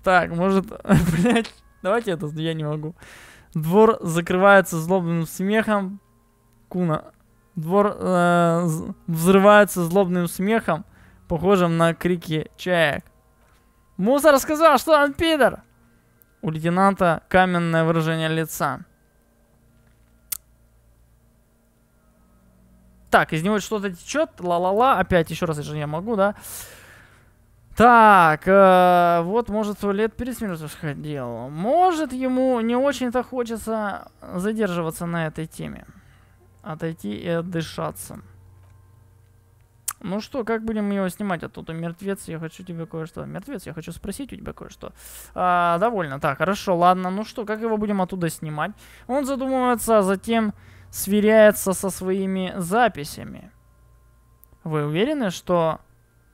Так, может, блядь, давайте это, я не могу. Двор закрывается злобным смехом. Куна. Двор э, взрывается злобным смехом, похожим на крики чаек. Мусор сказал, что он пидор! У лейтенанта каменное выражение лица. Так, из него что-то течет. Ла-ла-ла. Опять еще раз, я же не могу, да? Так, э, вот, может, в туалет перед смертью сходил. Может, ему не очень-то хочется задерживаться на этой теме. Отойти и отдышаться. Ну что, как будем его снимать оттуда? Мертвец, я хочу тебе кое-что. Мертвец, я хочу спросить у тебя кое-что. А, довольно. Так, хорошо, ладно. Ну что, как его будем оттуда снимать? Он задумывается, а затем сверяется со своими записями. Вы уверены, что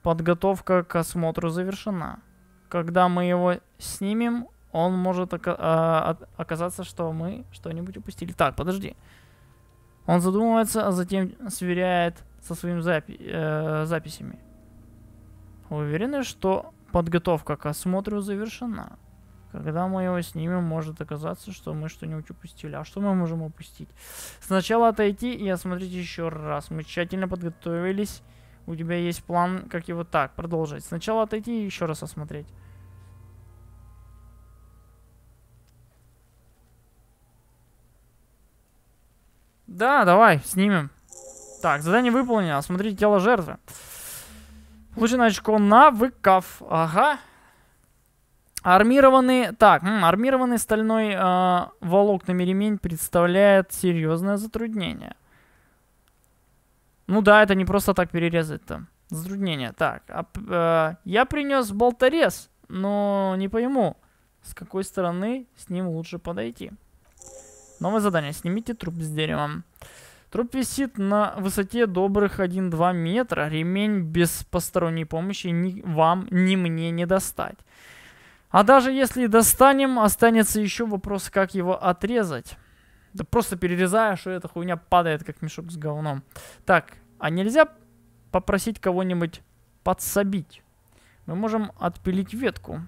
подготовка к осмотру завершена? Когда мы его снимем, он может ока а, оказаться, что мы что-нибудь упустили. Так, подожди. Он задумывается, а затем сверяет со своими запи э записями. Вы уверены, что подготовка к осмотру завершена? Когда мы его снимем, может оказаться, что мы что-нибудь упустили. А что мы можем упустить? Сначала отойти и осмотреть еще раз. Мы тщательно подготовились. У тебя есть план, как его так продолжить. Сначала отойти и еще раз осмотреть. Да, давай, снимем. Так, задание выполнено. Осмотрите тело жертвы. Получено очко навыков. Ага. Армированный, так, армированный стальной э, волокнами ремень представляет серьезное затруднение. Ну да, это не просто так перерезать-то. Затруднение. Так, а, э, я принес болторез, но не пойму, с какой стороны с ним лучше подойти. Новое задание. Снимите труп с деревом. Труп висит на высоте добрых 1-2 метра. Ремень без посторонней помощи ни вам, ни мне не достать. А даже если достанем, останется еще вопрос, как его отрезать. Да просто перерезая, что эта хуйня падает, как мешок с говном. Так, а нельзя попросить кого-нибудь подсобить? Мы можем отпилить ветку.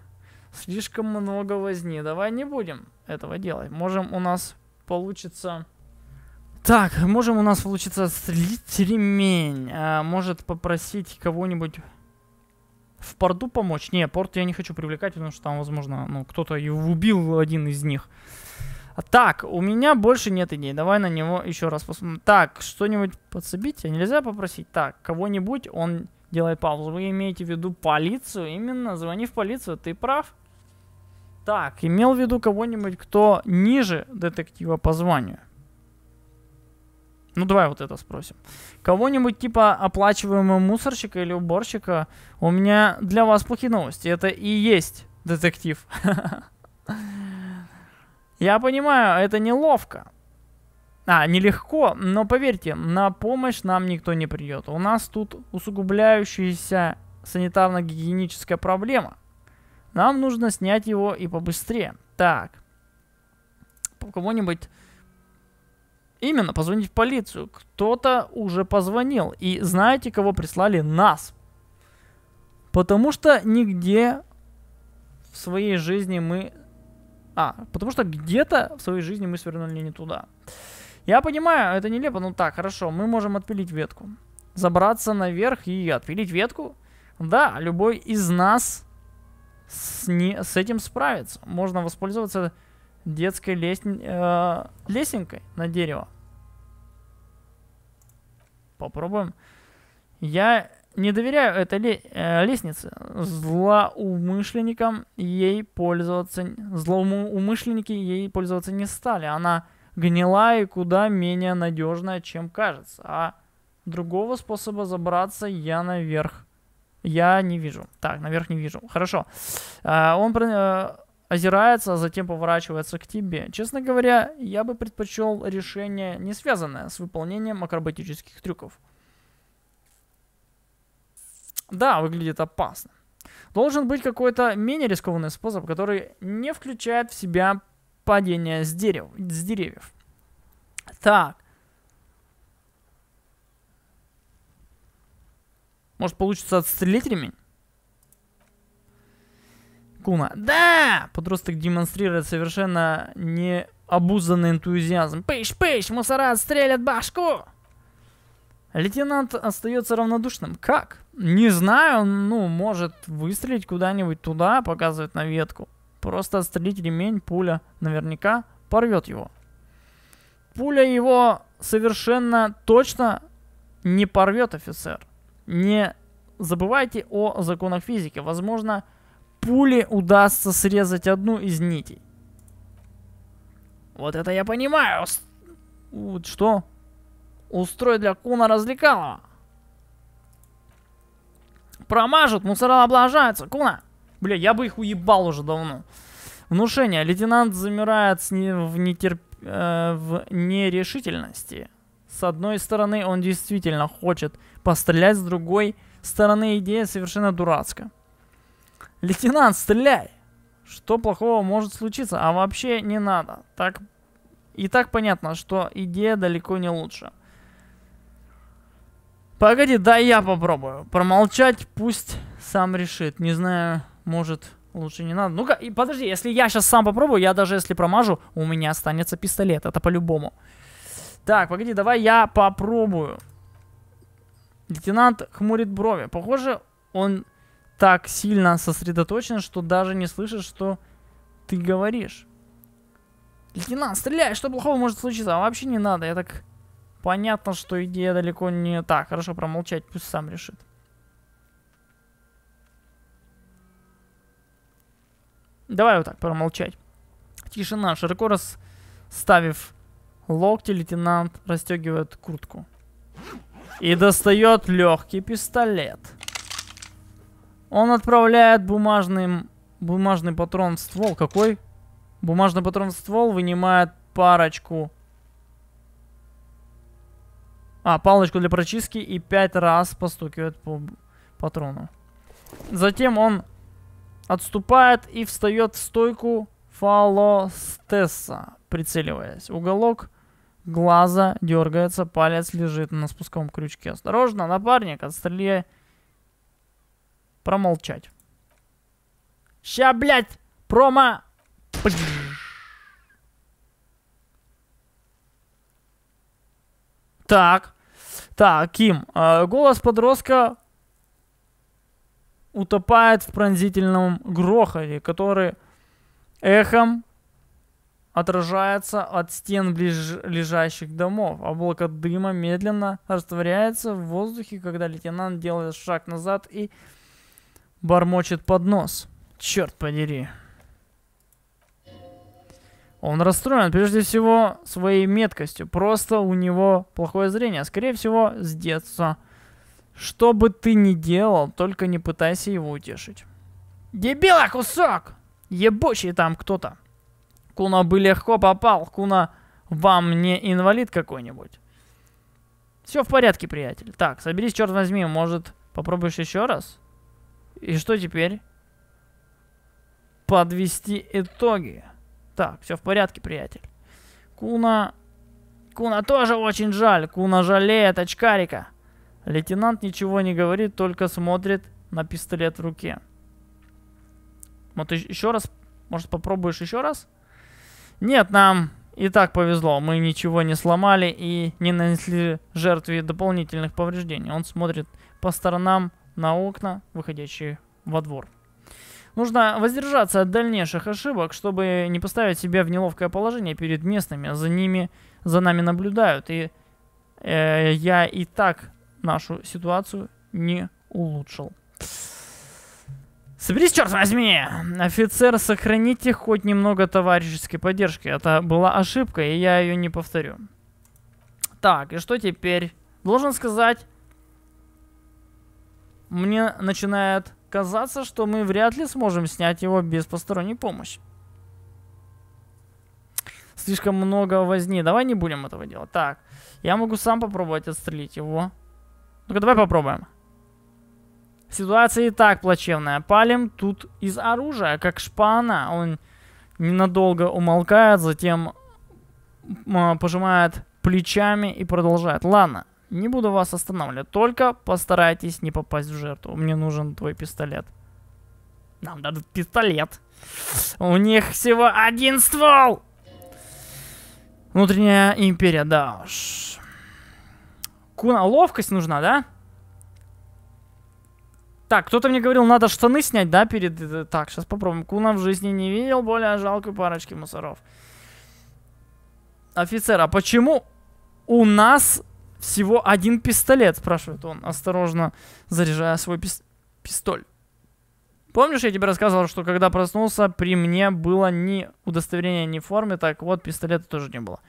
Слишком много возни. Давай не будем этого делать. Можем у нас получится... Так, можем у нас получится слить ремень. А, может попросить кого-нибудь в порту помочь? Не, порт я не хочу привлекать, потому что там, возможно, ну, кто-то его убил, один из них. Так, у меня больше нет идей. Давай на него еще раз посмотрим. Так, что-нибудь подсобить? Нельзя попросить? Так, кого-нибудь, он делает паузу. Вы имеете в виду полицию? Именно, звони в полицию, ты прав. Так, имел в виду кого-нибудь, кто ниже детектива по званию. Ну, давай вот это спросим кого-нибудь типа оплачиваемого мусорщика или уборщика, у меня для вас плохие новости. Это и есть детектив. Я понимаю, это неловко. А, нелегко, но поверьте, на помощь нам никто не придет. У нас тут усугубляющаяся санитарно-гигиеническая проблема. Нам нужно снять его и побыстрее. Так. кого-нибудь Именно, позвонить в полицию. Кто-то уже позвонил. И знаете, кого прислали? Нас. Потому что нигде в своей жизни мы... А, потому что где-то в своей жизни мы свернули не туда. Я понимаю, это нелепо, ну так, хорошо, мы можем отпилить ветку. Забраться наверх и отпилить ветку? Да, любой из нас с, не... с этим справится. Можно воспользоваться детской лестни... э, лесенкой на дерево. Попробуем. Я не доверяю этой ле... э, лестнице. Злоумышленникам ей пользоваться... Злоумышленники ей пользоваться не стали. Она гнила и куда менее надежная, чем кажется. А другого способа забраться я наверх я не вижу. Так, наверх не вижу. Хорошо. А, он э, озирается, а затем поворачивается к тебе. Честно говоря, я бы предпочел решение, не связанное с выполнением акробатических трюков. Да, выглядит опасно. Должен быть какой-то менее рискованный способ, который не включает в себя падение с, дерев, с деревьев. Так. Может получится отстрелить ремень? Куна. Да! Подросток демонстрирует совершенно необузданный энтузиазм. Пыш-пыш, мусора отстрелят башку! Лейтенант остается равнодушным. Как? Не знаю, ну, может выстрелить куда-нибудь туда, показывает на ветку. Просто отстрелить ремень, пуля наверняка порвет его. Пуля его совершенно точно не порвет офицер. Не забывайте о законах физики. Возможно, пули удастся срезать одну из нитей. Вот это я понимаю. Вот что? Устрой для куна развлекалова. Промажут, мусора облажаются. Куна! Бля, я бы их уебал уже давно. Внушение. Лейтенант замирает с не... в, нетерп... э, в нерешительности. С одной стороны, он действительно хочет пострелять, с другой стороны, идея совершенно дурацкая. Лейтенант, стреляй! Что плохого может случиться? А вообще не надо. Так и так понятно, что идея далеко не лучше. Погоди, да я попробую. Промолчать пусть сам решит. Не знаю, может лучше не надо. Ну-ка, и подожди, если я сейчас сам попробую, я даже если промажу, у меня останется пистолет. Это по-любому. Так, погоди, давай я попробую. Лейтенант хмурит брови. Похоже, он так сильно сосредоточен, что даже не слышит, что ты говоришь. Лейтенант, стреляй, что плохого может случиться? А вообще не надо, я так... Понятно, что идея далеко не... Так, хорошо, промолчать, пусть сам решит. Давай вот так, промолчать. Тишина, широко расставив локти, лейтенант расстегивает куртку. И достает легкий пистолет. Он отправляет бумажный, бумажный патрон в ствол. Какой? Бумажный патрон в ствол вынимает парочку. А, палочку для прочистки и пять раз постукивает по патрону. Затем он отступает и встает в стойку фалостеса, прицеливаясь. Уголок глаза дергается, палец лежит на спусковом крючке. Осторожно, напарник, отстреляй Промолчать. Ща, блядь, промо... Так. Так, Ким. Э, голос подростка утопает в пронзительном грохоте, который эхом отражается от стен ближ... лежащих домов. Облако дыма медленно растворяется в воздухе, когда лейтенант делает шаг назад и Бормочет под нос. Черт подери. Он расстроен, прежде всего, своей меткостью. Просто у него плохое зрение. А скорее всего, с детства. Что бы ты ни делал, только не пытайся его утешить. Дебила кусок! Ебучий там кто-то. Куна бы легко попал. Куна, вам не инвалид какой-нибудь. Все в порядке, приятель. Так, соберись, черт возьми, может, попробуешь еще раз? И что теперь? Подвести итоги. Так, все в порядке, приятель. Куна... Куна тоже очень жаль. Куна жалеет очкарика. Лейтенант ничего не говорит, только смотрит на пистолет в руке. Вот еще раз. Может, попробуешь еще раз? Нет, нам и так повезло. Мы ничего не сломали и не нанесли жертве дополнительных повреждений. Он смотрит по сторонам на окна, выходящие во двор. Нужно воздержаться от дальнейших ошибок, чтобы не поставить себя в неловкое положение перед местными. За ними, за нами наблюдают, и э, я и так нашу ситуацию не улучшил. Соберись, черт возьми! Офицер, сохраните хоть немного товарищеской поддержки. Это была ошибка, и я ее не повторю. Так, и что теперь? Должен сказать, мне начинает казаться, что мы вряд ли сможем снять его без посторонней помощи. Слишком много возни. Давай не будем этого делать. Так, я могу сам попробовать отстрелить его. Ну-ка, давай попробуем. Ситуация и так плачевная. Палим тут из оружия, как шпана. Он ненадолго умолкает, затем а, пожимает плечами и продолжает. Ладно, не буду вас останавливать, только постарайтесь не попасть в жертву. Мне нужен твой пистолет. Нам дадут пистолет. У них всего один ствол! Внутренняя империя, да уж. Куна, ловкость нужна, да? Так, кто-то мне говорил, надо штаны снять, да, перед... Э, так, сейчас попробуем. Куна в жизни не видел более жалкую парочки мусоров. Офицер, а почему у нас всего один пистолет, спрашивает он, осторожно заряжая свой пис пистоль. Помнишь, я тебе рассказывал, что когда проснулся, при мне было ни удостоверения, ни формы, так вот, пистолета тоже не было.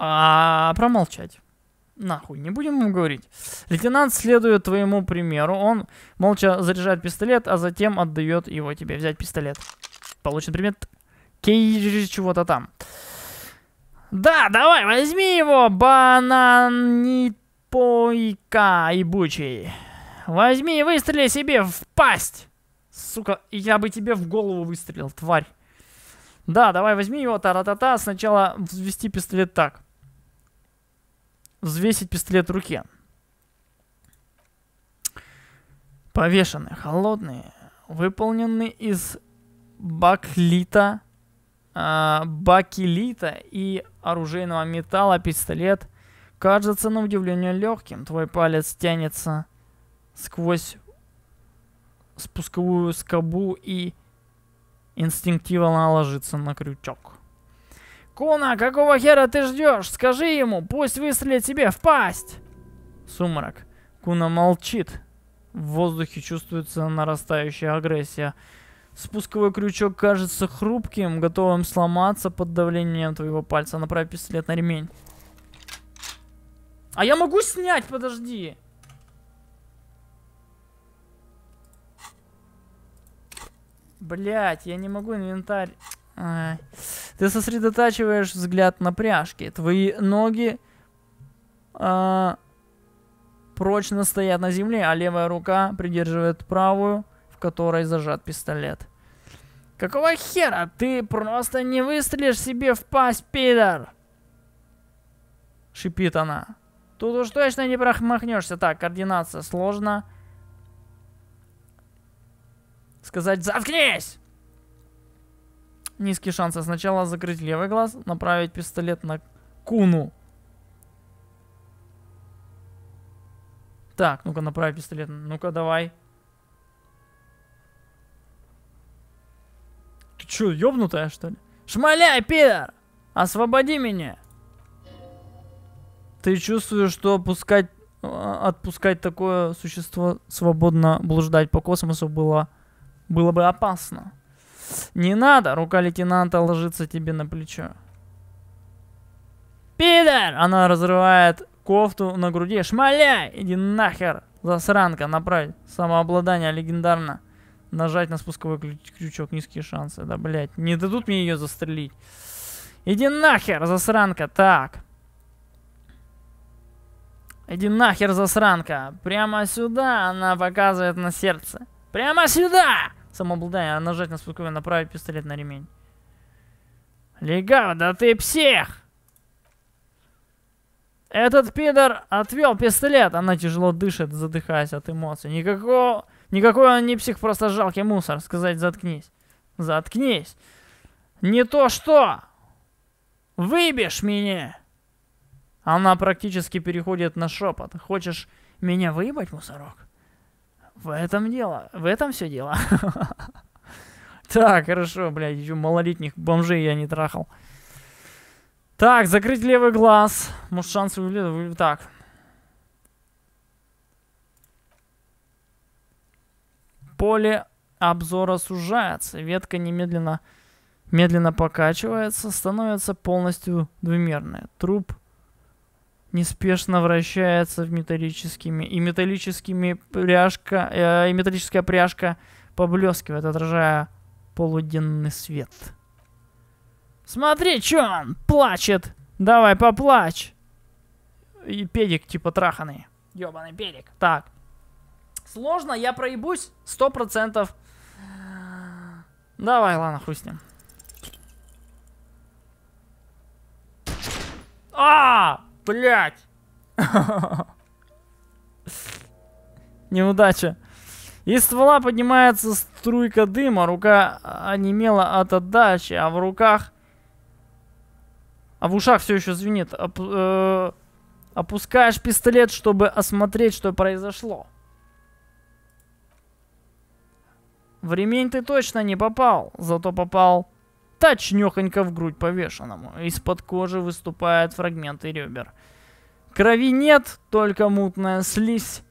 А промолчать. Нахуй, не будем ему говорить. Лейтенант следует твоему примеру. Он молча заряжает пистолет, а затем отдает его тебе. Взять пистолет. Получен предмет. Кей чего-то там. Да, давай, возьми его, бананипойка ебучий. Возьми и выстрели себе в пасть. Сука, я бы тебе в голову выстрелил, тварь. Да, давай возьми его, та та та Сначала взвести пистолет так. Взвесить пистолет в руке. Повешенные, холодные, выполнены из баклита а, бакелита и оружейного металла пистолет кажется на удивление легким. Твой палец тянется сквозь спусковую скобу и инстинктивно ложится на крючок. «Куна, какого хера ты ждешь? Скажи ему, пусть выстрелит тебе в пасть!» Сумрак. Куна молчит. В воздухе чувствуется нарастающая агрессия. Спусковой крючок кажется хрупким, готовым сломаться под давлением твоего пальца. Направь пистолет на ремень. А я могу снять, подожди. Блять, я не могу инвентарь... А. Ты сосредотачиваешь взгляд на пряжке. Твои ноги а, прочно стоят на земле, а левая рука придерживает правую в которой зажат пистолет. Какого хера? Ты просто не выстрелишь себе в пасть, пидор! Шипит она. Тут уж точно не промахнешься. Так, координация сложно. Сказать «Заткнись!» Низкие шансы. Сначала закрыть левый глаз, направить пистолет на куну. Так, ну-ка направь пистолет. Ну-ка давай. Что, ёбнутая, что ли? Шмаляй, пидор! Освободи меня! Ты чувствуешь, что опускать, а, отпускать такое существо свободно блуждать по космосу было, было бы опасно. Не надо, рука лейтенанта ложится тебе на плечо. Пидор! Она разрывает кофту на груди. Шмаляй! Иди нахер! Засранка, направь. Самообладание легендарно нажать на спусковой крю крючок, низкие шансы. Да, блядь, не дадут мне ее застрелить. Иди нахер, засранка, так. Иди нахер, засранка. Прямо сюда она показывает на сердце. Прямо сюда! Самоблудание, а нажать на спусковой, направить пистолет на ремень. Легава, да ты псих! Этот пидор отвел пистолет. Она тяжело дышит, задыхаясь от эмоций. Никакого... Никакой он не псих, просто жалкий мусор. Сказать заткнись. Заткнись. Не то что! Выбежь меня! Она практически переходит на шепот. Хочешь меня выебать, мусорок? В этом дело. В этом все дело. Так, хорошо, блядь, еще малолетних бомжей я не трахал. Так, закрыть левый глаз. Может, шансы вылезут? Так, поле обзора сужается, ветка немедленно медленно покачивается, становится полностью двумерной. Труп неспешно вращается в металлическими, и металлическими пряжка, э, и металлическая пряжка поблескивает, отражая полуденный свет. Смотри, чё он плачет! Давай, поплачь! И педик типа траханый. Ёбаный педик. Так, Сложно, я проебусь. Сто процентов. Давай, ладно, хуй с ним. А, блядь. Неудача. Из ствола поднимается струйка дыма, рука онемела от отдачи, а в руках... А в ушах все еще звенит. Оп э опускаешь пистолет, чтобы осмотреть, что произошло. В ремень ты точно не попал, зато попал точнёхонько в грудь повешенному. Из-под кожи выступают фрагменты ребер. Крови нет, только мутная слизь,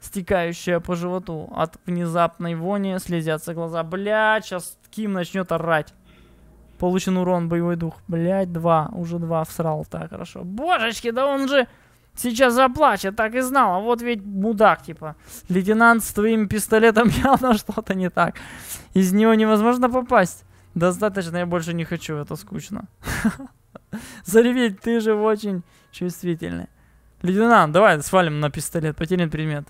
стекающая по животу. От внезапной вони слезятся глаза. Блядь, сейчас Ким начнет орать. Получен урон, боевой дух. Блядь, два, уже два всрал. Так, хорошо. Божечки, да он же... Сейчас заплачет, так и знал. А Вот ведь мудак, типа. Лейтенант с твоим пистолетом явно что-то не так. Из него невозможно попасть. Достаточно, я больше не хочу, это скучно. Зареветь, ты же очень чувствительный. Лейтенант, давай свалим на пистолет, потерян предмет.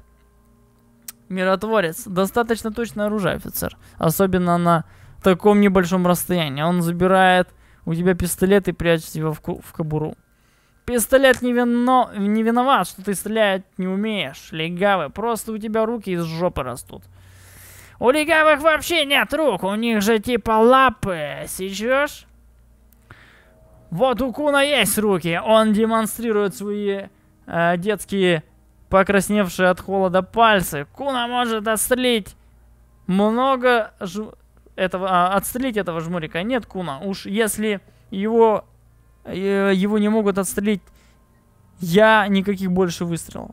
Миротворец. Достаточно точное оружие, офицер. Особенно на таком небольшом расстоянии. Он забирает у тебя пистолет и прячет его в, в кобуру. Пистолет не, вино... не виноват, что ты стрелять не умеешь, Легавы, Просто у тебя руки из жопы растут. У легавых вообще нет рук, у них же типа лапы. Сечешь? Вот у Куна есть руки. Он демонстрирует свои э, детские, покрасневшие от холода пальцы. Куна может отстрелить много ж... этого, а, отстрелить этого жмурика. Нет, Куна, уж если его Э, его не могут отстрелить. Я никаких больше выстрелов.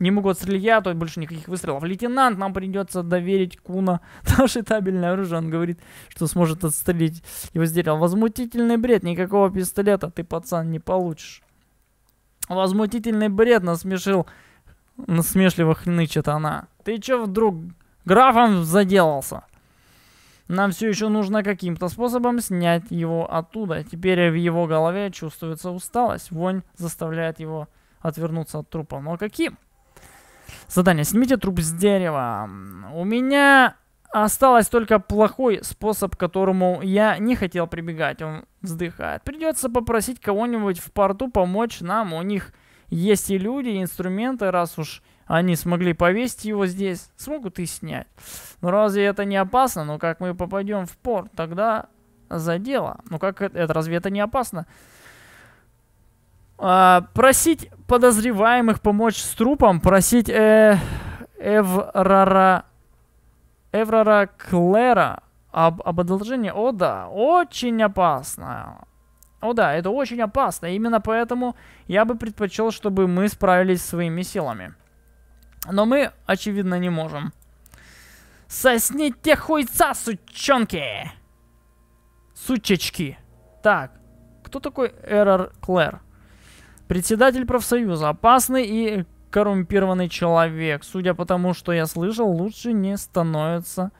Не могу отстрелить я, а то больше никаких выстрелов. Лейтенант, нам придется доверить Куна наше табельное оружие. Он говорит, что сможет отстрелить его с дерева. Возмутительный бред, никакого пистолета ты, пацан, не получишь. Возмутительный бред насмешил насмешливо хнычет она. Ты чё вдруг графом заделался? Нам все еще нужно каким-то способом снять его оттуда. Теперь в его голове чувствуется усталость. Вонь заставляет его отвернуться от трупа. Но каким? Задание. Снимите труп с дерева. У меня осталось только плохой способ, к которому я не хотел прибегать. Он вздыхает. Придется попросить кого-нибудь в порту помочь нам. У них есть и люди, и инструменты, раз уж они смогли повесить его здесь, смогут и снять. Но разве это не опасно? Но как мы попадем в порт, тогда за дело. Ну как это, разве это не опасно? А, просить подозреваемых помочь с трупом, просить э, Эврара... Эврара Клера об, об одолжении. О да, очень опасно. О да, это очень опасно. Именно поэтому я бы предпочел, чтобы мы справились своими силами. Но мы, очевидно, не можем. Сосните хуйца, сучонки! Сучечки. Так, кто такой Эрор Клэр? Председатель профсоюза. Опасный и коррумпированный человек. Судя по тому, что я слышал, лучше не становится...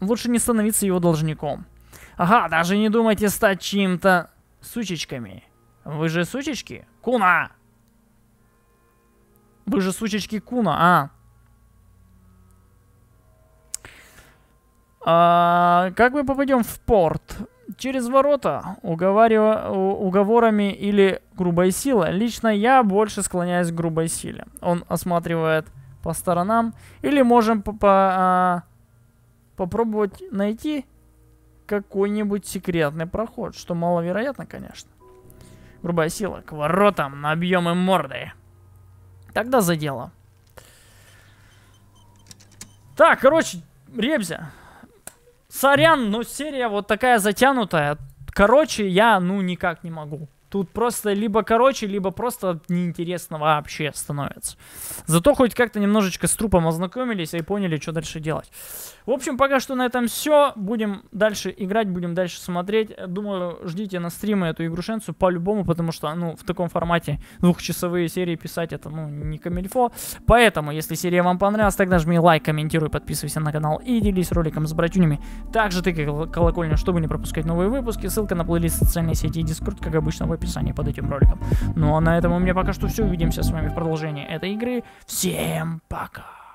Лучше не становиться его должником. Ага, даже не думайте стать чьим-то сучечками. Вы же сучечки? Куна! Вы же сучечки Куна, а? А, как мы попадем в порт? Через ворота, уговаривая, уговорами или грубой силой. Лично я больше склоняюсь к грубой силе. Он осматривает по сторонам. Или можем по -по, а, попробовать найти какой-нибудь секретный проход, что маловероятно, конечно. Грубая сила, к воротам, набьем им морды. Тогда за дело. Так, короче, Ребзя. Сорян, но серия вот такая затянутая. Короче, я, ну, никак не могу. Тут просто либо короче, либо просто неинтересно вообще становится. Зато хоть как-то немножечко с трупом ознакомились и поняли, что дальше делать. В общем, пока что на этом все. Будем дальше играть, будем дальше смотреть. Думаю, ждите на стримы эту игрушенцию по-любому, потому что, ну, в таком формате двухчасовые серии писать это, ну, не камильфо. Поэтому, если серия вам понравилась, тогда жми лайк, комментируй, подписывайся на канал и делись роликом с братюнями. Также тыкай колокольню, чтобы не пропускать новые выпуски. Ссылка на плейлист социальной сети и дискорд как обычно, в описании описании под этим роликом. Ну а на этом у меня пока что все. Увидимся с вами в продолжении этой игры. Всем пока!